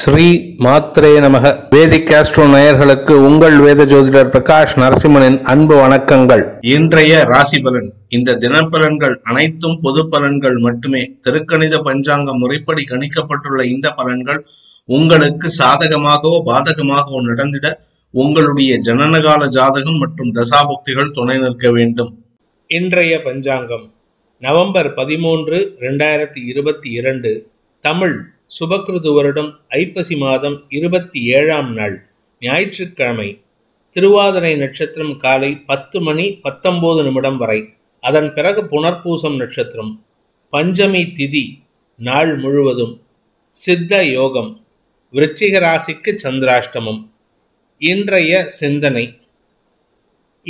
ஸ்ரீ மாத்ரே நமக வேதிக் கேஸ்ட்ரோ நேயர்களுக்கு உங்கள் வேத ஜோதிடர் பிரகாஷ் நரசிம்மனின் அன்பு வணக்கங்கள் இன்றைய ராசி பலன் இந்த தினப்பலன்கள் அனைத்தும் பொது பலன்கள் மட்டுமே திருக்கணித பஞ்சாங்க முறைப்படி கணிக்கப்பட்டுள்ள இந்த பலன்கள் உங்களுக்கு சாதகமாகவோ பாதகமாகவோ நடந்திட உங்களுடைய ஜனனகால ஜாதகம் மற்றும் தசாபக்திகள் துணை நிற்க வேண்டும் இன்றைய பஞ்சாங்கம் நவம்பர் பதிமூன்று இரண்டாயிரத்தி இருபத்தி இரண்டு தமிழ் சுபக்ருது வருடம் ஐப்பசி மாதம் இருபத்தி ஏழாம் நாள் ஞாயிற்றுக்கிழமை திருவாதிரை நட்சத்திரம் காலை பத்து மணி பத்தொம்போது நிமிடம் வரை அதன் பிறகு புனர்பூசம் நட்சத்திரம் பஞ்சமி திதி நாள் முழுவதும் சித்த யோகம் விருச்சிக ராசிக்கு சந்திராஷ்டமம் இன்றைய சிந்தனை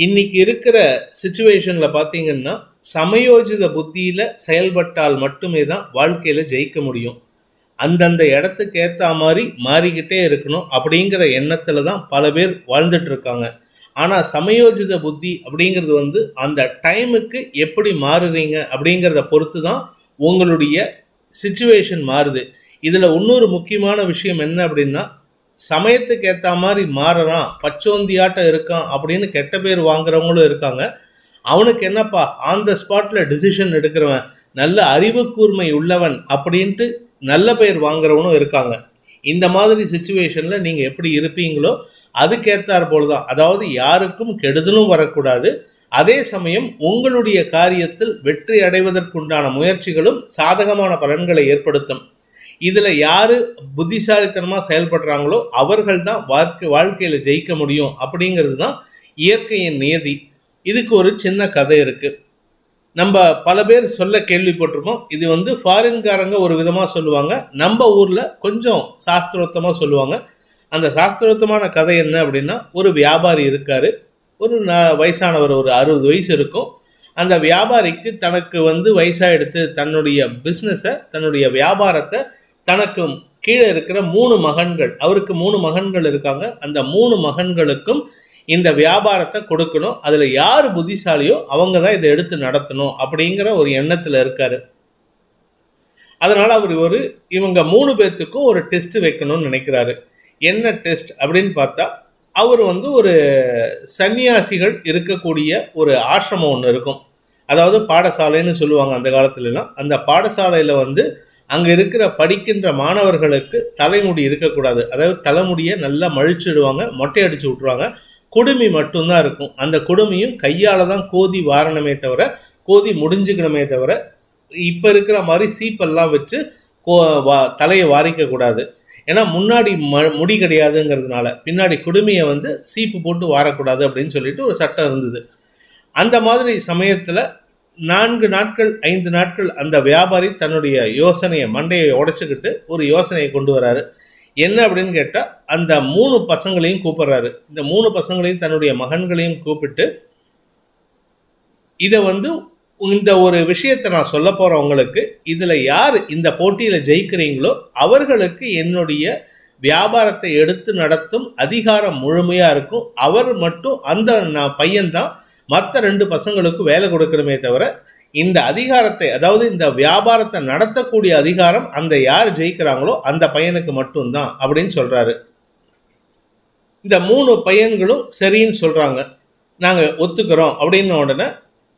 இன்னைக்கு இருக்கிற சுச்சுவேஷனில் பார்த்தீங்கன்னா சமயோஜித புத்தியில் செயல்பட்டால் மட்டுமே தான் வாழ்க்கையில் ஜெயிக்க முடியும் அந்தந்த இடத்துக்கு ஏற்ற மாதிரி மாறிக்கிட்டே இருக்கணும் அப்படிங்கிற எண்ணத்தில் தான் பல பேர் வாழ்ந்துட்டு இருக்காங்க ஆனால் சமயோஜித புத்தி அப்படிங்கிறது வந்து அந்த டைமுக்கு எப்படி மாறுறீங்க அப்படிங்கிறத பொறுத்து தான் உங்களுடைய சுச்சுவேஷன் மாறுது இதில் இன்னொரு முக்கியமான விஷயம் என்ன அப்படின்னா சமயத்துக்கு ஏற்ற மாதிரி மாறுறான் பச்சோந்தியாட்டம் இருக்கான் அப்படின்னு கெட்ட பேர் வாங்குறவங்களும் இருக்காங்க அவனுக்கு என்னப்பா ஆன் த ஸ்பாட்டில் டிசிஷன் எடுக்கிறவன் நல்ல அறிவு கூர்மை உள்ளவன் அப்படின்ட்டு நல்ல பெயர் வாங்குறவனும் இருக்காங்க இந்த மாதிரி சுச்சுவேஷன்ல நீங்க எப்படி இருப்பீங்களோ அதுக்கேற்றாற் போலதான் அதாவது யாருக்கும் கெடுதலும் வரக்கூடாது அதே சமயம் உங்களுடைய காரியத்தில் வெற்றி அடைவதற்குண்டான முயற்சிகளும் சாதகமான பலன்களை ஏற்படுத்தும் இதுல யாரு புத்திசாலித்தனமா செயல்படுறாங்களோ அவர்கள் தான் வாழ்க்கை வாழ்க்கையில ஜெயிக்க முடியும் அப்படிங்கிறது தான் இயற்கையின் நியதி இதுக்கு ஒரு சின்ன கதை இருக்கு நம்ம பல பேர் சொல்ல கேள்விப்பட்டிருக்கோம் இது வந்து ஃபாரின்காரங்க ஒரு விதமாக சொல்லுவாங்க நம்ம ஊரில் கொஞ்சம் சாஸ்திரோத்தமாக சொல்லுவாங்க அந்த சாஸ்திரோத்தமான கதை என்ன அப்படின்னா ஒரு வியாபாரி இருக்கார் ஒரு ந வயசானவர் ஒரு அறுபது வயசு இருக்கும் அந்த வியாபாரிக்கு தனக்கு வந்து வயசாக எடுத்து தன்னுடைய பிஸ்னஸை தன்னுடைய வியாபாரத்தை தனக்கு கீழே இருக்கிற மூணு மகன்கள் அவருக்கு மூணு மகன்கள் இருக்காங்க அந்த மூணு மகன்களுக்கும் இந்த வியாபாரத்தை கொடுக்கணும் அதில் யார் புத்திசாலியோ அவங்க தான் இதை எடுத்து நடத்தணும் அப்படிங்கிற ஒரு எண்ணத்தில் இருக்காரு அதனால் அவர் ஒரு இவங்க மூணு பேர்த்துக்கும் ஒரு டெஸ்ட் வைக்கணும்னு நினைக்கிறாரு என்ன டெஸ்ட் அப்படின்னு பார்த்தா அவர் வந்து ஒரு சன்னியாசிகள் இருக்கக்கூடிய ஒரு ஆசிரமம் ஒன்று இருக்கும் அதாவது பாடசாலைன்னு சொல்லுவாங்க அந்த காலத்துலலாம் அந்த பாடசாலையில் வந்து அங்கே இருக்கிற படிக்கின்ற மாணவர்களுக்கு தலைமுடி இருக்கக்கூடாது அதாவது தலைமுடியை நல்லா மழிச்சிடுவாங்க மொட்டை அடித்து விட்ருவாங்க கொடுமை மட்டும்தான் இருக்கும் அந்த கொடுமையும் கையால் தான் கோதி வாரணுமே தவிர கோதி முடிஞ்சுக்கணுமே தவிர இப்போ இருக்கிற மாதிரி சீப்பெல்லாம் வச்சு கோ வா தலையை வாரிக்கக்கூடாது ஏன்னா முன்னாடி ம முடி கிடையாதுங்கிறதுனால பின்னாடி குடுமையை வந்து சீப்பு போட்டு வாரக்கூடாது அப்படின்னு சொல்லிட்டு ஒரு சட்டம் இருந்தது அந்த மாதிரி சமயத்தில் நான்கு நாட்கள் ஐந்து நாட்கள் அந்த வியாபாரி தன்னுடைய யோசனையை மண்டையை உடைச்சிக்கிட்டு ஒரு யோசனையை கொண்டு வராரு என்ன அப்படின்னு கேட்டால் அந்த மூணு பசங்களையும் கூப்பிடுறாரு இந்த மூணு பசங்களையும் தன்னுடைய மகன்களையும் கூப்பிட்டு இதை வந்து இந்த ஒரு விஷயத்தை நான் சொல்ல போகிறவங்களுக்கு இதில் யார் இந்த போட்டியில் ஜெயிக்கிறீங்களோ அவர்களுக்கு என்னுடைய வியாபாரத்தை எடுத்து நடத்தும் அதிகாரம் முழுமையாக இருக்கும் அவர் மட்டும் அந்த நான் பையன்தான் மற்ற ரெண்டு பசங்களுக்கும் வேலை கொடுக்கணுமே தவிர இந்த அதிகாரத்தை அதாவது இந்த வியாபாரத்தை நடத்தக்கூடிய அதிகாரம் அந்த யார் ஜெயிக்கிறாங்களோ அந்த பையனுக்கு மட்டும்தான் அப்படின்னு சொல்கிறாரு இந்த மூணு பையன்களும் சரின்னு சொல்கிறாங்க நாங்கள் ஒத்துக்கிறோம் அப்படின்ன உடனே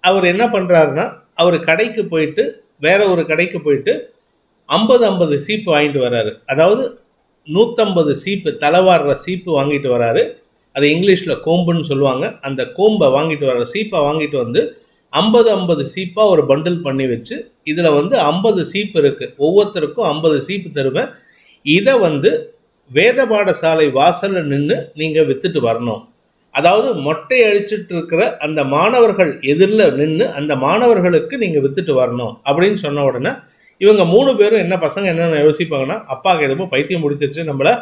அவர் என்ன பண்ணுறாருன்னா அவர் கடைக்கு போயிட்டு வேற ஒரு கடைக்கு போயிட்டு ஐம்பது ஐம்பது சீப்பு வாங்கிட்டு வராரு அதாவது நூற்றம்பது சீப்பு தலைவாடுற சீப்பு வாங்கிட்டு வராரு அது இங்கிலீஷில் கோம்புன்னு சொல்லுவாங்க அந்த கோம்பை வாங்கிட்டு வர சீப்பை வாங்கிட்டு வந்து ஐம்பது ஐம்பது சீப்பாக ஒரு பண்டில் பண்ணி வச்சு இதில் வந்து ஐம்பது சீப்பு இருக்குது ஒவ்வொருத்தருக்கும் ஐம்பது சீப்பு தருவேன் இதை வந்து வேத பாடசாலை வாசலில் நின்று நீங்கள் வித்துட்டு வரணும் அதாவது மொட்டை அழிச்சிட்டு இருக்கிற அந்த மாணவர்கள் எதிரில் நின்று அந்த மாணவர்களுக்கு நீங்கள் வித்துட்டு வரணும் அப்படின்னு சொன்ன உடனே இவங்க மூணு பேரும் என்ன பசங்க என்னென்ன யோசிப்பாங்கன்னா அப்பாவுக்கு எதுவும் பைத்தியம் முடிச்சிருச்சு நம்மளை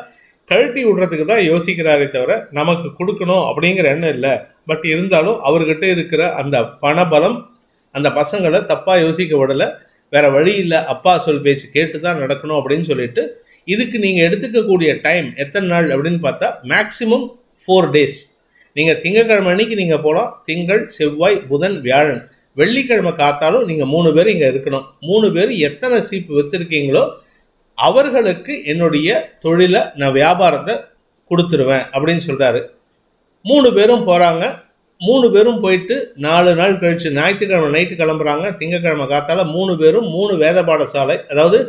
கழட்டி விடுறதுக்கு தான் யோசிக்கிறாரே தவிர நமக்கு கொடுக்கணும் அப்படிங்கிற எண்ணம் இல்லை பட் இருந்தாலும் அவர்கிட்ட இருக்கிற அந்த பணபலம் அந்த பசங்களை தப்பாக யோசிக்க விடலை வேற வழி இல்லை அப்பா சொல் பேச்சு கேட்டு தான் நடக்கணும் அப்படின்னு சொல்லிட்டு இதுக்கு நீங்கள் எடுத்துக்கக்கூடிய டைம் எத்தனை நாள் அப்படின்னு பார்த்தா மேக்ஸிமம் ஃபோர் டேஸ் நீங்கள் திங்கக்கிழமை அன்னைக்கு நீங்கள் போகலாம் திங்கள் செவ்வாய் புதன் வியாழன் வெள்ளிக்கிழமை காத்தாலும் நீங்கள் மூணு பேர் இங்கே இருக்கணும் மூணு பேர் எத்தனை சீப்பு விற்றுருக்கீங்களோ அவர்களுக்கு என்னுடைய தொழிலை நான் வியாபாரத்தை கொடுத்துருவேன் அப்படின்னு சொல்கிறாரு மூணு பேரும் போகிறாங்க மூணு பேரும் போயிட்டு நாலு நாள் கழித்து ஞாயிற்றுக்கிழமை நைட்டு கிளம்புறாங்க திங்கக்கிழமை காத்தால மூணு பேரும் மூணு வேத பாடசாலை அதாவது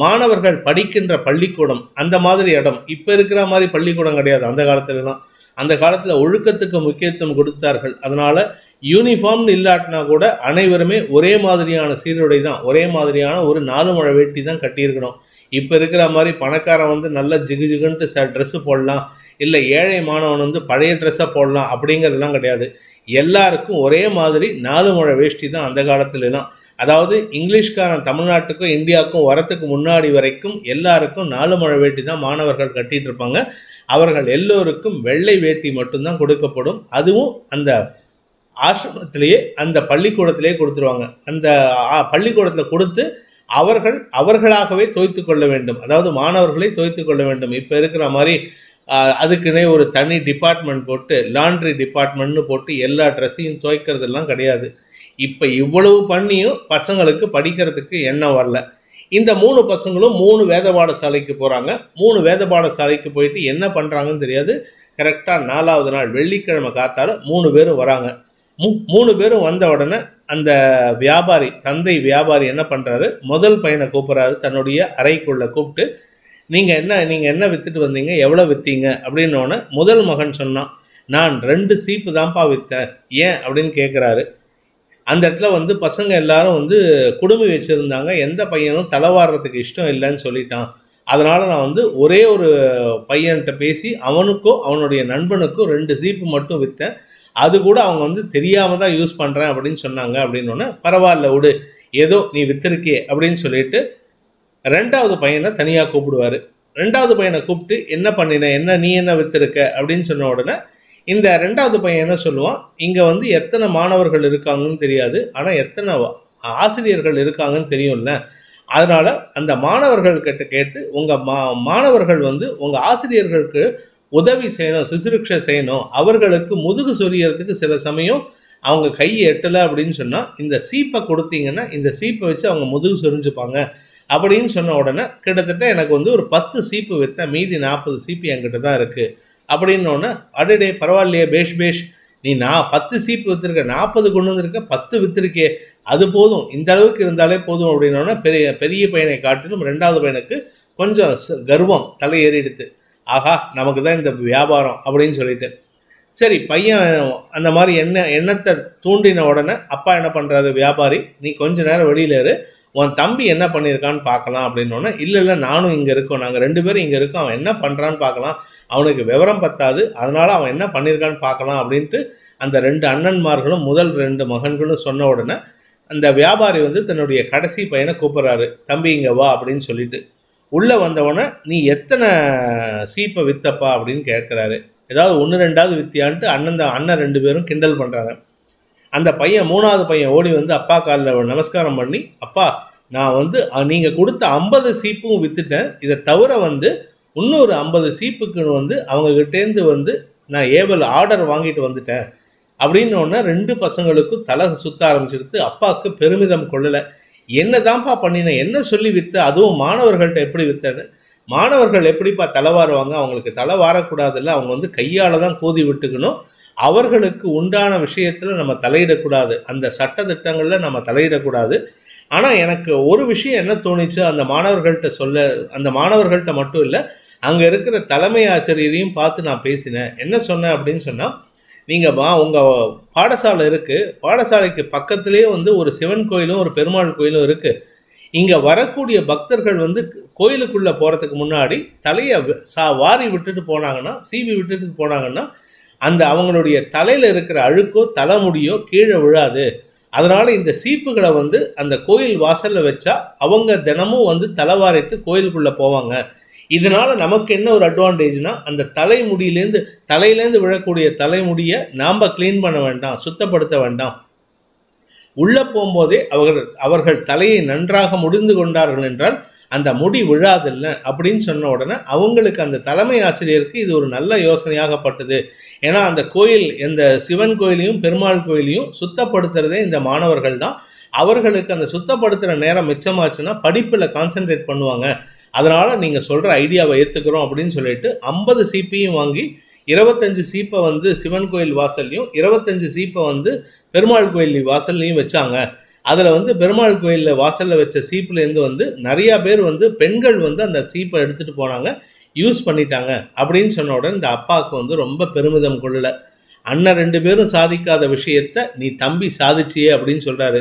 மாணவர்கள் படிக்கின்ற பள்ளிக்கூடம் அந்த மாதிரி இடம் இப்போ இருக்கிற மாதிரி பள்ளிக்கூடம் கிடையாது அந்த காலத்துலலாம் அந்த காலத்தில் ஒழுக்கத்துக்கு முக்கியத்துவம் கொடுத்தார்கள் அதனால யூனிஃபார்ம்னு இல்லாட்டினா கூட அனைவருமே ஒரே மாதிரியான சீருடை தான் ஒரே மாதிரியான ஒரு நாலு மழை வேட்டி தான் கட்டியிருக்கணும் இப்போ இருக்கிற மாதிரி பணக்காரன் வந்து நல்ல ஜிகு ஜிகுன்ட்டு ச ட்ரெஸ்ஸு போடலாம் இல்லை ஏழை மாணவன் வந்து பழைய ட்ரெஸ்ஸை போடலாம் அப்படிங்கிறதுலாம் கிடையாது எல்லாருக்கும் ஒரே மாதிரி நாலு மழை வேஷ்டி தான் அந்த காலத்துலலாம் அதாவது இங்கிலீஷ்காரன் தமிழ்நாட்டுக்கும் இந்தியாவுக்கும் வரத்துக்கு முன்னாடி வரைக்கும் எல்லாருக்கும் நாலு மழை வேட்டி தான் மாணவர்கள் கட்டிட்டு இருப்பாங்க அவர்கள் எல்லோருக்கும் வெள்ளை வேட்டி மட்டும்தான் கொடுக்கப்படும் அதுவும் அந்த ஆசிரமத்திலேயே அந்த பள்ளிக்கூடத்திலேயே கொடுத்துருவாங்க அந்த பள்ளிக்கூடத்தில் கொடுத்து அவர்கள் அவர்களாகவே தோய்த்து கொள்ள வேண்டும் அதாவது மாணவர்களை தோய்த்து கொள்ள வேண்டும் இப்போ இருக்கிற மாதிரி அதுக்குனே ஒரு தனி டிபார்ட்மெண்ட் போட்டு லாண்ட்ரி டிபார்ட்மெண்ட்னு போட்டு எல்லா ட்ரெஸ்ஸையும் துவைக்கிறதெல்லாம் கிடையாது இப்போ இவ்வளவு பண்ணியும் பசங்களுக்கு படிக்கிறதுக்கு என்ன வரல இந்த மூணு பசங்களும் மூணு வேத பாடசாலைக்கு போகிறாங்க மூணு வேத பாடசாலைக்கு போயிட்டு என்ன பண்ணுறாங்கன்னு தெரியாது கரெக்டாக நாலாவது நாள் வெள்ளிக்கிழமை காத்தால மூணு பேரும் வராங்க மூ மூணு பேரும் வந்த உடனே அந்த வியாபாரி தந்தை வியாபாரி என்ன பண்ணுறாரு முதல் பையனை கூப்பிட்றாரு தன்னுடைய அறைக்குள்ளே கூப்பிட்டு நீங்கள் என்ன நீங்கள் என்ன விற்றுட்டு வந்தீங்க எவ்வளோ விற்றீங்க அப்படின்னோடனே முதல் மகன் சொன்னான் நான் ரெண்டு சீப்பு தான்ப்பா விற்றேன் ஏன் அப்படின்னு கேட்குறாரு அந்த இடத்துல வந்து பசங்க எல்லாரும் வந்து குடுமி வச்சுருந்தாங்க எந்த பையனும் தலைவாடுறதுக்கு இஷ்டம் இல்லைன்னு சொல்லிட்டான் அதனால் நான் வந்து ஒரே ஒரு பையன்கிட்ட பேசி அவனுக்கும் அவனுடைய நண்பனுக்கும் ரெண்டு ஜீப்பு மட்டும் விற்றேன் அது கூட அவங்க வந்து தெரியாமல் தான் யூஸ் பண்ணுறேன் அப்படின்னு சொன்னாங்க அப்படின்னோடனே பரவாயில்ல விடு ஏதோ நீ வித்திருக்கே அப்படின்னு சொல்லிட்டு ரெண்டாவது பையனை தனியாக கூப்பிடுவார் ரெண்டாவது பையனை கூப்பிட்டு என்ன பண்ணின என்ன நீ என்ன வித்திருக்க அப்படின்னு சொன்ன உடனே இந்த ரெண்டாவது பையன் என்ன சொல்லுவான் இங்கே வந்து எத்தனை மாணவர்கள் இருக்காங்கன்னு தெரியாது ஆனால் எத்தனை ஆசிரியர்கள் இருக்காங்கன்னு தெரியும்ல அதனால அந்த மாணவர்கள் கிட்ட கேட்டு உங்கள் மா மாணவர்கள் வந்து உங்கள் ஆசிரியர்களுக்கு உதவி செய்யணும் சுசுருக்ஷை செய்யணும் அவர்களுக்கு முதுகு சொரியறதுக்கு சில சமயம் அவங்க கையை எட்டலை அப்படின்னு சொன்னால் இந்த சீப்பை கொடுத்தீங்கன்னா இந்த சீப்பை வச்சு அவங்க முதுகு சொரிஞ்சுப்பாங்க அப்படின்னு சொன்ன உடனே கிட்டத்தட்ட எனக்கு வந்து ஒரு பத்து சீப்பு விற்ற மீதி நாற்பது சீப்பு என்கிட்ட தான் இருக்குது ஒன்று அடடே பரவாயில்லையே பேஷ் பேஷ் நீ நான் பத்து சீப்பு விற்றுருக்க நாற்பது கொண்டு வந்திருக்க பத்து வித்துருக்கே அது போதும் இந்த அளவுக்கு இருந்தாலே போதும் அப்படின்னு பெரிய பெரிய பையனை காட்டிலும் ரெண்டாவது பையனுக்கு கொஞ்சம் கர்வம் தலை எடுத்து ஆஹா நமக்கு தான் இந்த வியாபாரம் அப்படின்னு சொல்லிட்டு சரி பையன் அந்த மாதிரி என்ன எண்ணத்தை தூண்டின உடனே அப்பா என்ன பண்ணுறாரு வியாபாரி நீ கொஞ்ச நேரம் வெளியில இரு உன் தம்பி என்ன பண்ணியிருக்கான்னு பார்க்கலாம் அப்படின்னோடனே இல்லை இல்லை நானும் இங்கே இருக்கோம் நாங்கள் ரெண்டு பேரும் இங்கே இருக்கோம் அவன் என்ன பண்ணுறான்னு பார்க்கலாம் அவனுக்கு விவரம் பத்தாது அதனால அவன் என்ன பண்ணியிருக்கான்னு பார்க்கலாம் அப்படின்ட்டு அந்த ரெண்டு அண்ணன்மார்களும் முதல் ரெண்டு மகன்களும் சொன்ன உடனே அந்த வியாபாரி வந்து தன்னுடைய கடைசி பையனை கூப்பிட்றாரு தம்பி இங்கே வா அப்படின்னு சொல்லிட்டு உள்ளே வந்தவொடனே நீ எத்தனை சீப்பை வித்தப்பா அப்படின்னு கேட்குறாரு ஏதாவது ஒன்று ரெண்டாவது வித்தியான்ட்டு அண்ணன் தான் அண்ணன் ரெண்டு பேரும் கிண்டல் பண்ணுறாங்க அந்த பையன் மூணாவது பையன் ஓடி வந்து அப்பா காலில் நமஸ்காரம் பண்ணி அப்பா நான் வந்து நீங்கள் கொடுத்த ஐம்பது சீப்பும் வித்துட்டேன் இதை தவிர வந்து இன்னொரு ஐம்பது சீப்புக்கு வந்து அவங்ககிட்டேருந்து வந்து நான் ஏவல் ஆர்டர் வாங்கிட்டு வந்துட்டேன் அப்படின்னு ஒன்று ரெண்டு பசங்களுக்கும் தலை சுத்த ஆரம்பிச்சிருத்து அப்பாவுக்கு பெருமிதம் கொள்ளலை என்ன தான்ப்பா பண்ணினேன் என்ன சொல்லி விற்று அதுவும் மாணவர்கள்ட்ட எப்படி விற்றனு மாணவர்கள் எப்படிப்பா வாருவாங்க அவங்களுக்கு தலை வாரக்கூடாதுல்ல அவங்க வந்து கையால் தான் கூதி விட்டுக்கணும் அவர்களுக்கு உண்டான விஷயத்தில் நம்ம தலையிடக்கூடாது அந்த சட்ட திட்டங்களில் நம்ம தலையிடக்கூடாது ஆனால் எனக்கு ஒரு விஷயம் என்ன தோணுச்சு அந்த மாணவர்கள்ட்ட சொல்ல அந்த மாணவர்கள்ட்ட மட்டும் இல்லை அங்கே இருக்கிற தலைமை ஆசிரியரையும் பார்த்து நான் பேசினேன் என்ன சொன்னேன் அப்படின்னு சொன்னால் நீங்கள் வா உங்கள் பாடசாலை இருக்குது பாடசாலைக்கு பக்கத்துலேயே வந்து ஒரு சிவன் கோயிலும் ஒரு பெருமாள் கோயிலும் இருக்குது இங்கே வரக்கூடிய பக்தர்கள் வந்து கோயிலுக்குள்ளே போகிறதுக்கு முன்னாடி தலையை சா வாரி விட்டுட்டு போனாங்கன்னா சீவி விட்டுட்டு போனாங்கன்னா அந்த அவங்களுடைய தலையில் இருக்கிற அழுக்கோ தலைமுடியோ கீழே விழாது அதனால் இந்த சீப்புகளை வந்து அந்த கோயில் வாசலில் வச்சா அவங்க தினமும் வந்து தலைவாரிட்டு கோயிலுக்குள்ளே போவாங்க இதனால நமக்கு என்ன ஒரு அட்வான்டேஜ்னா அந்த தலைமுடியிலேருந்து தலையிலேருந்து விழக்கூடிய தலைமுடியை நாம் கிளீன் பண்ண வேண்டாம் சுத்தப்படுத்த வேண்டாம் உள்ளே போகும்போதே அவர்கள் அவர்கள் தலையை நன்றாக முடிந்து கொண்டார்கள் என்றால் அந்த முடி விழாதில்ல அப்படின்னு சொன்ன உடனே அவங்களுக்கு அந்த தலைமை ஆசிரியருக்கு இது ஒரு நல்ல யோசனையாகப்பட்டது ஏன்னா அந்த கோயில் இந்த சிவன் கோயிலையும் பெருமாள் கோயிலையும் சுத்தப்படுத்துறதே இந்த மாணவர்கள் தான் அவர்களுக்கு அந்த சுத்தப்படுத்துகிற நேரம் மிச்சமாச்சுன்னா படிப்பில் கான்சென்ட்ரேட் பண்ணுவாங்க அதனால் நீங்கள் சொல்கிற ஐடியாவை ஏற்றுக்கிறோம் அப்படின்னு சொல்லிட்டு ஐம்பது சிபியும் வாங்கி இருபத்தஞ்சு சீப்பை வந்து சிவன் கோயில் வாசல்லையும் இருபத்தஞ்சு சீப்பை வந்து பெருமாள் கோயில் வாசல்லையும் வச்சாங்க அதில் வந்து பெருமாள் கோயிலில் வாசலில் வச்ச சீப்புலேருந்து வந்து நிறையா பேர் வந்து பெண்கள் வந்து அந்த சீப்பை எடுத்துகிட்டு போனாங்க யூஸ் பண்ணிட்டாங்க அப்படின்னு சொன்ன உடனே இந்த அப்பாவுக்கு வந்து ரொம்ப பெருமிதம் கொள்ளல அண்ணன் ரெண்டு பேரும் சாதிக்காத விஷயத்த நீ தம்பி சாதிச்சியே அப்படின்னு சொல்கிறாரு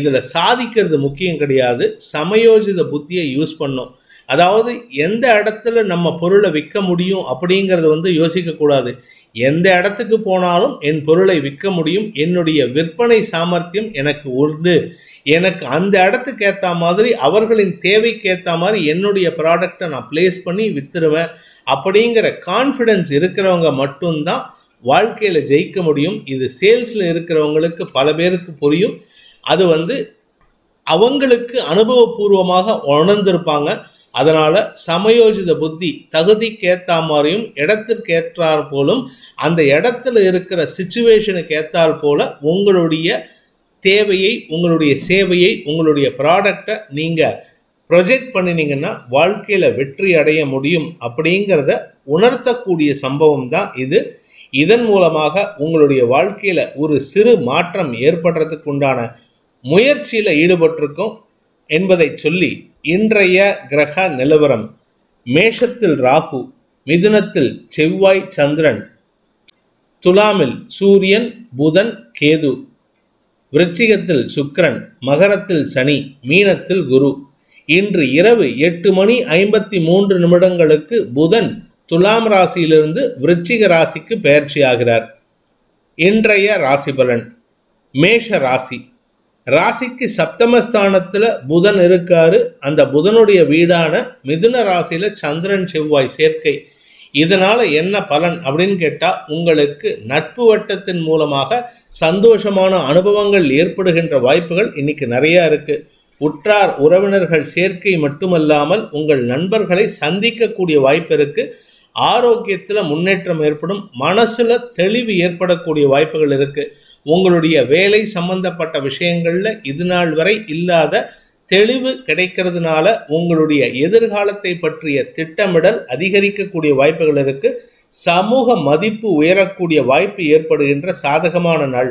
இதில் சாதிக்கிறது முக்கியம் கிடையாது சமயோஜித புத்தியை யூஸ் பண்ணும் அதாவது எந்த இடத்துல நம்ம பொருளை விற்க முடியும் அப்படிங்கிறது வந்து யோசிக்கக்கூடாது எந்த இடத்துக்கு போனாலும் என் பொருளை விற்க முடியும் என்னுடைய விற்பனை சாமர்த்தியம் எனக்கு உண்டு எனக்கு அந்த இடத்துக்கு ஏற்ற மாதிரி அவர்களின் தேவைக்கு மாதிரி என்னுடைய ப்ராடக்டை நான் பிளேஸ் பண்ணி வித்துருவேன் அப்படிங்கிற கான்ஃபிடென்ஸ் இருக்கிறவங்க மட்டும்தான் வாழ்க்கையில் ஜெயிக்க முடியும் இது சேல்ஸில் இருக்கிறவங்களுக்கு பல பேருக்கு புரியும் அது வந்து அவங்களுக்கு அனுபவபூர்வமாக உணர்ந்திருப்பாங்க அதனால சமயோஜித புத்தி தகுதிக்கேற்ற மாதிரியும் இடத்திற்கேற்றார் போலும் அந்த இடத்துல இருக்கிற சுச்சுவேஷனுக்கு ஏற்றால் போல உங்களுடைய தேவையை உங்களுடைய சேவையை உங்களுடைய ப்ராடக்டை நீங்கள் ப்ரொஜெக்ட் பண்ணினீங்கன்னா வாழ்க்கையில் வெற்றி அடைய முடியும் அப்படிங்கிறத உணர்த்தக்கூடிய சம்பவம் தான் இது இதன் மூலமாக உங்களுடைய வாழ்க்கையில் ஒரு சிறு மாற்றம் ஏற்படுறதுக்கு உண்டான முயற்சியில் ஈடுபட்டிருக்கும் என்பதை சொல்லி இன்றைய கிரக நிலவரம் மேஷத்தில் ராகு மிதுனத்தில் செவ்வாய் சந்திரன் துலாமில் சூரியன் புதன் கேது விருச்சிகத்தில் சுக்கரன் மகரத்தில் சனி மீனத்தில் குரு இன்று இரவு எட்டு மணி ஐம்பத்தி மூன்று நிமிடங்களுக்கு புதன் துலாம் ராசியிலிருந்து விருச்சிக ராசிக்கு பயிற்சியாகிறார் இன்றைய ராசி பலன் மேஷ ராசி ராசிக்கு சப்தமஸ்தானத்துல புதன் இருக்காரு அந்த புதனுடைய வீடான மிதுன ராசியில சந்திரன் செவ்வாய் சேர்க்கை இதனால என்ன பலன் அப்படின்னு கேட்டா உங்களுக்கு நட்பு வட்டத்தின் மூலமாக சந்தோஷமான அனுபவங்கள் ஏற்படுகின்ற வாய்ப்புகள் இன்னைக்கு நிறைய இருக்கு உற்றார் உறவினர்கள் சேர்க்கை மட்டுமல்லாமல் உங்கள் நண்பர்களை சந்திக்கக்கூடிய வாய்ப்பு இருக்கு ஆரோக்கியத்தில் முன்னேற்றம் ஏற்படும் மனசுல தெளிவு ஏற்படக்கூடிய வாய்ப்புகள் இருக்குது உங்களுடைய வேலை சம்பந்தப்பட்ட விஷயங்களில் இது நாள் வரை இல்லாத தெளிவு கிடைக்கிறதுனால உங்களுடைய எதிர்காலத்தை பற்றிய திட்டமிடல் அதிகரிக்கக்கூடிய வாய்ப்புகள் இருக்கு சமூக மதிப்பு உயரக்கூடிய வாய்ப்பு ஏற்படுகின்ற சாதகமான நாள்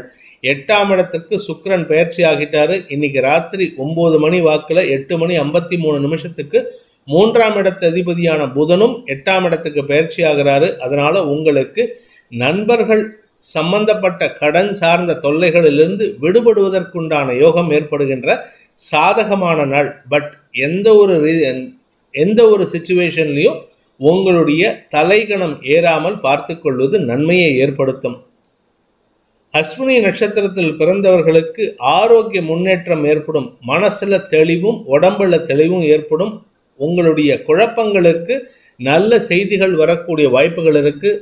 எட்டாம் இடத்துக்கு சுக்கரன் பயிற்சி ஆகிட்டாரு இன்னைக்கு ராத்திரி ஒன்பது மணி வாக்குல எட்டு மணி ஐம்பத்தி மூணு நிமிஷத்துக்கு மூன்றாம் இடத்து அதிபதியான புதனும் எட்டாம் இடத்துக்கு பயிற்சி ஆகிறாரு அதனால உங்களுக்கு நண்பர்கள் சம்பந்தப்பட்ட கடன் சார்ந்த தொல்லைகளிலிருந்து விடுபடுவதற்குண்டான யோகம் ஏற்படுகின்ற சாதகமான நாள் பட் எந்த ஒரு எந்த ஒரு சுச்சுவேஷன்லையும் உங்களுடைய தலைகணம் ஏறாமல் பார்த்து கொள்வது நன்மையை ஏற்படுத்தும் அஸ்வினி நட்சத்திரத்தில் பிறந்தவர்களுக்கு ஆரோக்கிய முன்னேற்றம் ஏற்படும் மனசுல தெளிவும் உடம்புல தெளிவும் ஏற்படும் உங்களுடைய குழப்பங்களுக்கு நல்ல செய்திகள் வரக்கூடிய வாய்ப்புகள் இருக்குது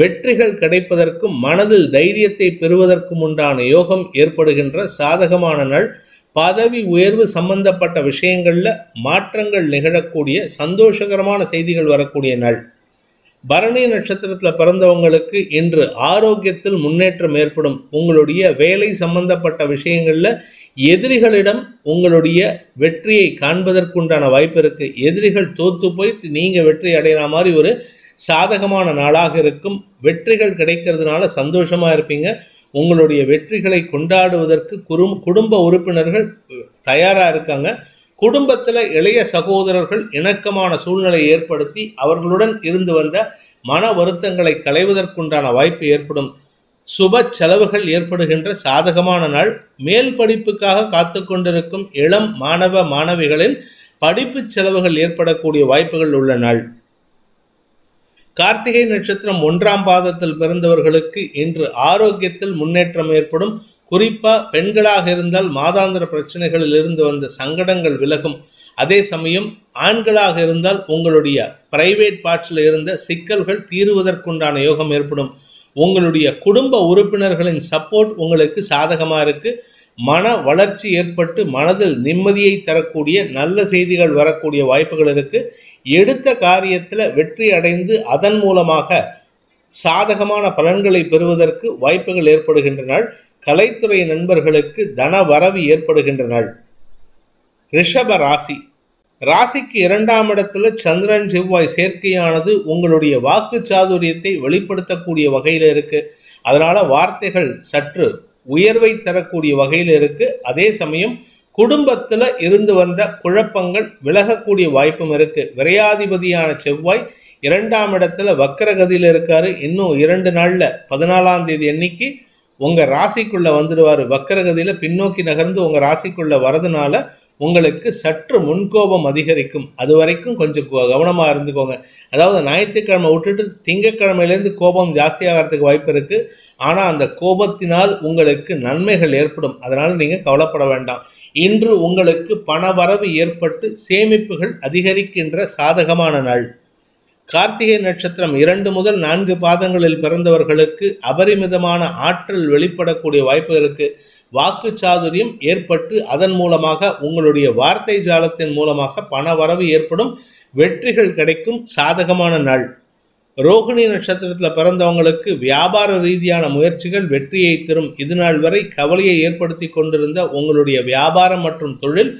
வெற்றிகள் கிடைப்பதற்கும் மனதில் தைரியத்தை பெறுவதற்கும் உண்டான யோகம் ஏற்படுகின்ற சாதகமான நாள் பதவி உயர்வு சம்பந்தப்பட்ட விஷயங்களில் மாற்றங்கள் நிகழக்கூடிய சந்தோஷகரமான செய்திகள் வரக்கூடிய நாள் பரணி நட்சத்திரத்தில் பிறந்தவங்களுக்கு இன்று ஆரோக்கியத்தில் முன்னேற்றம் ஏற்படும் உங்களுடைய வேலை சம்பந்தப்பட்ட விஷயங்களில் எதிரிகளிடம் உங்களுடைய வெற்றியை காண்பதற்குண்டான வாய்ப்பு இருக்குது எதிரிகள் தோத்து போய் நீங்கள் வெற்றி அடையிற மாதிரி ஒரு சாதகமான நாளாக இருக்கும் வெற்றிகள் கிடைக்கிறதுனால சந்தோஷமாக இருப்பீங்க உங்களுடைய வெற்றிகளை கொண்டாடுவதற்கு குரும் குடும்ப உறுப்பினர்கள் தயாராக இருக்காங்க குடும்பத்தில் இளைய சகோதரர்கள் இணக்கமான சூழ்நிலையை ஏற்படுத்தி அவர்களுடன் இருந்து வந்த மன வருத்தங்களை களைவதற்குண்டான வாய்ப்பு ஏற்படும் சுப செலவுகள் ஏற்படுகின்ற சாதகமான நாள் மேல் படிப்புக்காக காத்து கொண்டிருக்கும் இளம் மாணவ மாணவிகளின் படிப்பு செலவுகள் ஏற்படக்கூடிய வாய்ப்புகள் உள்ள நாள் கார்த்திகை நட்சத்திரம் ஒன்றாம் பாதத்தில் பிறந்தவர்களுக்கு இன்று ஆரோக்கியத்தில் முன்னேற்றம் ஏற்படும் குறிப்பா பெண்களாக இருந்தால் மாதாந்திர பிரச்சனைகளில் இருந்து வந்த சங்கடங்கள் விலகும் அதே சமயம் ஆண்களாக இருந்தால் உங்களுடைய பிரைவேட் பார்ட்ஸில் இருந்த சிக்கல்கள் தீருவதற்குண்டான யோகம் ஏற்படும் உங்களுடைய குடும்ப உறுப்பினர்களின் சப்போர்ட் உங்களுக்கு சாதகமாக இருக்கு மன வளர்ச்சி ஏற்பட்டு மனதில் நிம்மதியை தரக்கூடிய நல்ல செய்திகள் வரக்கூடிய வாய்ப்புகள் இருக்குது எடுத்த காரியத்தில் வெற்றி அடைந்து அதன் மூலமாக சாதகமான பலன்களை பெறுவதற்கு வாய்ப்புகள் ஏற்படுகின்றன கலைத்துறை நண்பர்களுக்கு தன வரவு ஏற்படுகின்றன ரிஷப ராசி ராசிக்கு இரண்டாம் இடத்துல சந்திரன் செவ்வாய் சேர்க்கையானது உங்களுடைய வாக்கு சாதுரியத்தை வெளிப்படுத்தக்கூடிய வகையில் இருக்கு அதனால வார்த்தைகள் சற்று உயர்வை தரக்கூடிய வகையில் இருக்கு அதே சமயம் குடும்பத்துல இருந்து வந்த குழப்பங்கள் விலகக்கூடிய வாய்ப்பும் இருக்கு விரையாதிபதியான செவ்வாய் இரண்டாம் இடத்துல வக்கரகதியில் இருக்காரு இன்னும் இரண்டு நாள்ல பதினாலாம் தேதி அன்னைக்கு உங்க ராசிக்குள்ள வந்துடுவாரு வக்கரகதியில பின்னோக்கி நகர்ந்து உங்க ராசிக்குள்ள வரதுனால உங்களுக்கு சற்று முன்கோபம் அதிகரிக்கும் அது வரைக்கும் கொஞ்சம் கவனமாக இருந்துக்கோங்க அதாவது ஞாயிற்றுக்கிழமை விட்டுட்டு திங்கக்கிழமையிலேருந்து கோபம் ஜாஸ்தியாகிறதுக்கு வாய்ப்பு இருக்குது ஆனால் அந்த கோபத்தினால் உங்களுக்கு நன்மைகள் ஏற்படும் அதனால் நீங்கள் கவலைப்பட வேண்டாம் இன்று உங்களுக்கு பணவரவு ஏற்பட்டு சேமிப்புகள் அதிகரிக்கின்ற சாதகமான நாள் கார்த்திகை நட்சத்திரம் இரண்டு முதல் நான்கு பாதங்களில் பிறந்தவர்களுக்கு அபரிமிதமான ஆற்றல் வெளிப்படக்கூடிய வாய்ப்பு இருக்கு வாக்கு சாதுரியம் ஏற்பட்டு அதன் மூலமாக உங்களுடைய வார்த்தை ஜாலத்தின் மூலமாக பண வரவு ஏற்படும் வெற்றிகள் கிடைக்கும் சாதகமான நாள் ரோகிணி நட்சத்திரத்தில் பிறந்தவங்களுக்கு வியாபார ரீதியான முயற்சிகள் வெற்றியை தரும் இதுநாள் வரை கவலையை ஏற்படுத்தி கொண்டிருந்த உங்களுடைய வியாபாரம் மற்றும் தொழில்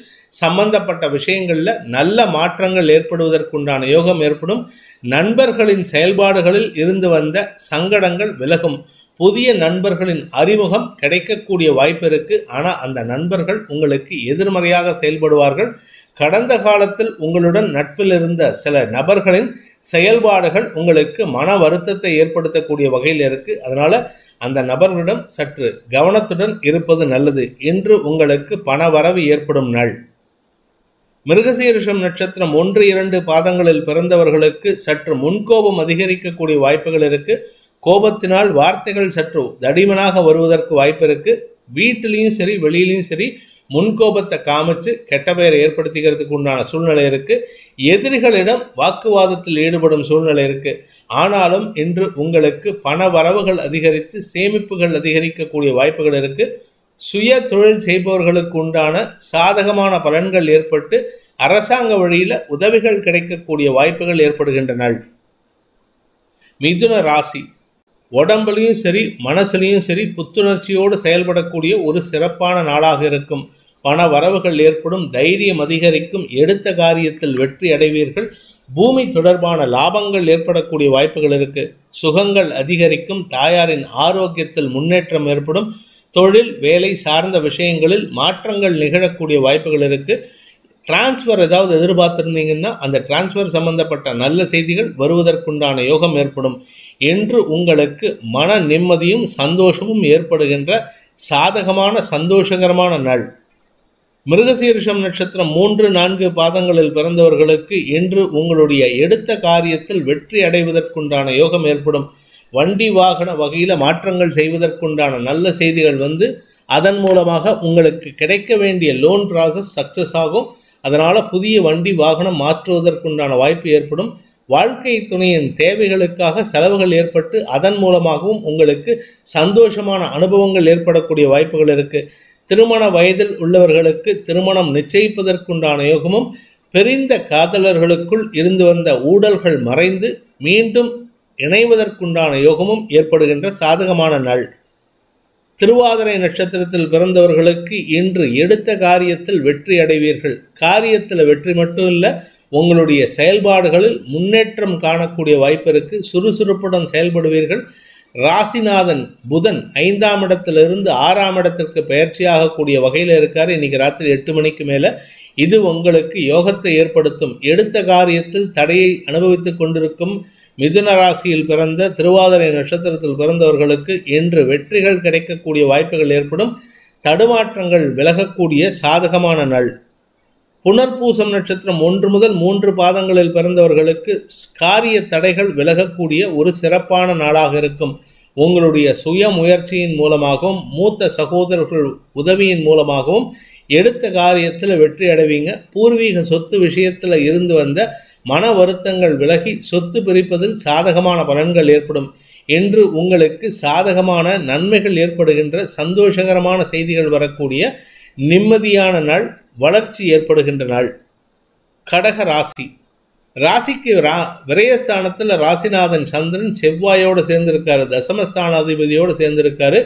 சம்பந்தப்பட்ட விஷயங்களில் நல்ல மாற்றங்கள் ஏற்படுவதற்குண்டான யோகம் ஏற்படும் நண்பர்களின் செயல்பாடுகளில் இருந்து வந்த சங்கடங்கள் விலகும் புதிய நண்பர்களின் அறிமுகம் கிடைக்கக்கூடிய வாய்ப்பு இருக்கு ஆனால் அந்த நண்பர்கள் உங்களுக்கு எதிர்மறையாக செயல்படுவார்கள் கடந்த காலத்தில் உங்களுடன் நட்பில் இருந்த சில நபர்களின் செயல்பாடுகள் உங்களுக்கு மன வருத்தத்தை ஏற்படுத்தக்கூடிய வகையில் இருக்கு அதனால அந்த நபர்களிடம் சற்று கவனத்துடன் இருப்பது நல்லது இன்று உங்களுக்கு பண வரவு ஏற்படும் நாள் மிருகசீரிஷம் நட்சத்திரம் ஒன்று இரண்டு பாதங்களில் பிறந்தவர்களுக்கு சற்று முன்கோபம் அதிகரிக்கக்கூடிய வாய்ப்புகள் இருக்கு கோபத்தினால் வார்த்தைகள் சற்று தடிமனாக வருவதற்கு வாய்ப்பு இருக்கு வீட்டிலையும் சரி வெளியிலையும் சரி முன்கோபத்தை காமிச்சு கெட்ட பெயரை ஏற்படுத்திக்கிறதுக்கு உண்டான சூழ்நிலை இருக்கு எதிரிகளிடம் வாக்குவாதத்தில் ஈடுபடும் சூழ்நிலை இருக்கு ஆனாலும் இன்று உங்களுக்கு பண வரவுகள் அதிகரித்து சேமிப்புகள் அதிகரிக்கக்கூடிய வாய்ப்புகள் இருக்கு சுய தொழில் செய்பவர்களுக்கு உண்டான சாதகமான பலன்கள் ஏற்பட்டு அரசாங்க வழியில உதவிகள் கிடைக்கக்கூடிய வாய்ப்புகள் ஏற்படுகின்றன மிதுன ராசி உடம்புலையும் சரி மனசுலையும் சரி புத்துணர்ச்சியோடு செயல்படக்கூடிய ஒரு சிறப்பான நாளாக இருக்கும் பண வரவுகள் ஏற்படும் தைரியம் அதிகரிக்கும் எடுத்த காரியத்தில் வெற்றி அடைவீர்கள் பூமி தொடர்பான லாபங்கள் ஏற்படக்கூடிய வாய்ப்புகள் இருக்கு சுகங்கள் அதிகரிக்கும் தாயாரின் ஆரோக்கியத்தில் முன்னேற்றம் ஏற்படும் தொழில் வேலை சார்ந்த விஷயங்களில் மாற்றங்கள் நிகழக்கூடிய வாய்ப்புகள் இருக்குது டிரான்ஸ்ஃபர் ஏதாவது எதிர்பார்த்துருந்தீங்கன்னா அந்த டிரான்ஸ்ஃபர் சம்பந்தப்பட்ட நல்ல செய்திகள் வருவதற்குண்டான யோகம் ஏற்படும் என்று உங்களுக்கு மன நிம்மதியும் சந்தோஷமும் ஏற்படுகின்ற சாதகமான சந்தோஷகரமான நாள் மிருகசீரிஷம் நட்சத்திரம் மூன்று நான்கு பாதங்களில் பிறந்தவர்களுக்கு இன்று உங்களுடைய எடுத்த காரியத்தில் வெற்றி அடைவதற்குண்டான யோகம் ஏற்படும் வண்டி வாகன வகையில் மாற்றங்கள் செய்வதற்குண்டான நல்ல செய்திகள் வந்து அதன் மூலமாக உங்களுக்கு கிடைக்க வேண்டிய லோன் ப்ராசஸ் சக்ஸஸ் ஆகும் அதனால் புதிய வண்டி வாகனம் மாற்றுவதற்குண்டான வாய்ப்பு ஏற்படும் வாழ்க்கை துணையின் தேவைகளுக்காக செலவுகள் ஏற்பட்டு அதன் மூலமாகவும் உங்களுக்கு சந்தோஷமான அனுபவங்கள் ஏற்படக்கூடிய வாய்ப்புகள் இருக்கு திருமண வயதில் உள்ளவர்களுக்கு திருமணம் நிச்சயிப்பதற்குண்டான யோகமும் பெரிந்த காதலர்களுக்குள் இருந்து வந்த ஊடல்கள் மறைந்து மீண்டும் இணைவதற்குண்டான யோகமும் ஏற்படுகின்ற சாதகமான நாள் திருவாதிரை நட்சத்திரத்தில் பிறந்தவர்களுக்கு இன்று எடுத்த காரியத்தில் வெற்றி அடைவீர்கள் காரியத்தில் வெற்றி மட்டும் இல்லை உங்களுடைய செயல்பாடுகளில் முன்னேற்றம் காணக்கூடிய வாய்ப்பிற்கு சுறுசுறுப்புடன் செயல்படுவீர்கள் ராசிநாதன் புதன் ஐந்தாம் இடத்திலிருந்து ஆறாம் இடத்திற்கு பயிற்சியாகக்கூடிய வகையில் இருக்கார் இன்னைக்கு ராத்திரி எட்டு மணிக்கு மேலே இது உங்களுக்கு யோகத்தை ஏற்படுத்தும் எடுத்த காரியத்தில் தடையை அனுபவித்துக் கொண்டிருக்கும் மிதுன ராசியில் பிறந்த திருவாதிரை நட்சத்திரத்தில் பிறந்தவர்களுக்கு இன்று வெற்றிகள் கிடைக்கக்கூடிய வாய்ப்புகள் ஏற்படும் தடுமாற்றங்கள் விலகக்கூடிய சாதகமான நாள் புனர்பூசம் நட்சத்திரம் ஒன்று முதல் மூன்று பாதங்களில் பிறந்தவர்களுக்கு காரிய தடைகள் விலகக்கூடிய ஒரு சிறப்பான நாளாக இருக்கும் உங்களுடைய சுய முயற்சியின் மூலமாகவும் மூத்த சகோதரர்கள் உதவியின் மூலமாகவும் எடுத்த காரியத்தில் வெற்றி அடைவீங்க பூர்வீக சொத்து விஷயத்தில் இருந்து வந்த மன வருத்தங்கள் விலகி சொத்து பிரிப்பதில் சாதகமான பலன்கள் ஏற்படும் என்று உங்களுக்கு சாதகமான நன்மைகள் ஏற்படுகின்ற சந்தோஷகரமான செய்திகள் வரக்கூடிய நிம்மதியான நாள் வளர்ச்சி ஏற்படுகின்ற நாள் கடக ராசி ராசிக்கு ரா விரயஸ்தானத்தில் ராசிநாதன் சந்திரன் செவ்வாயோடு சேர்ந்திருக்காரு தசமஸ்தானாதிபதியோடு சேர்ந்திருக்காரு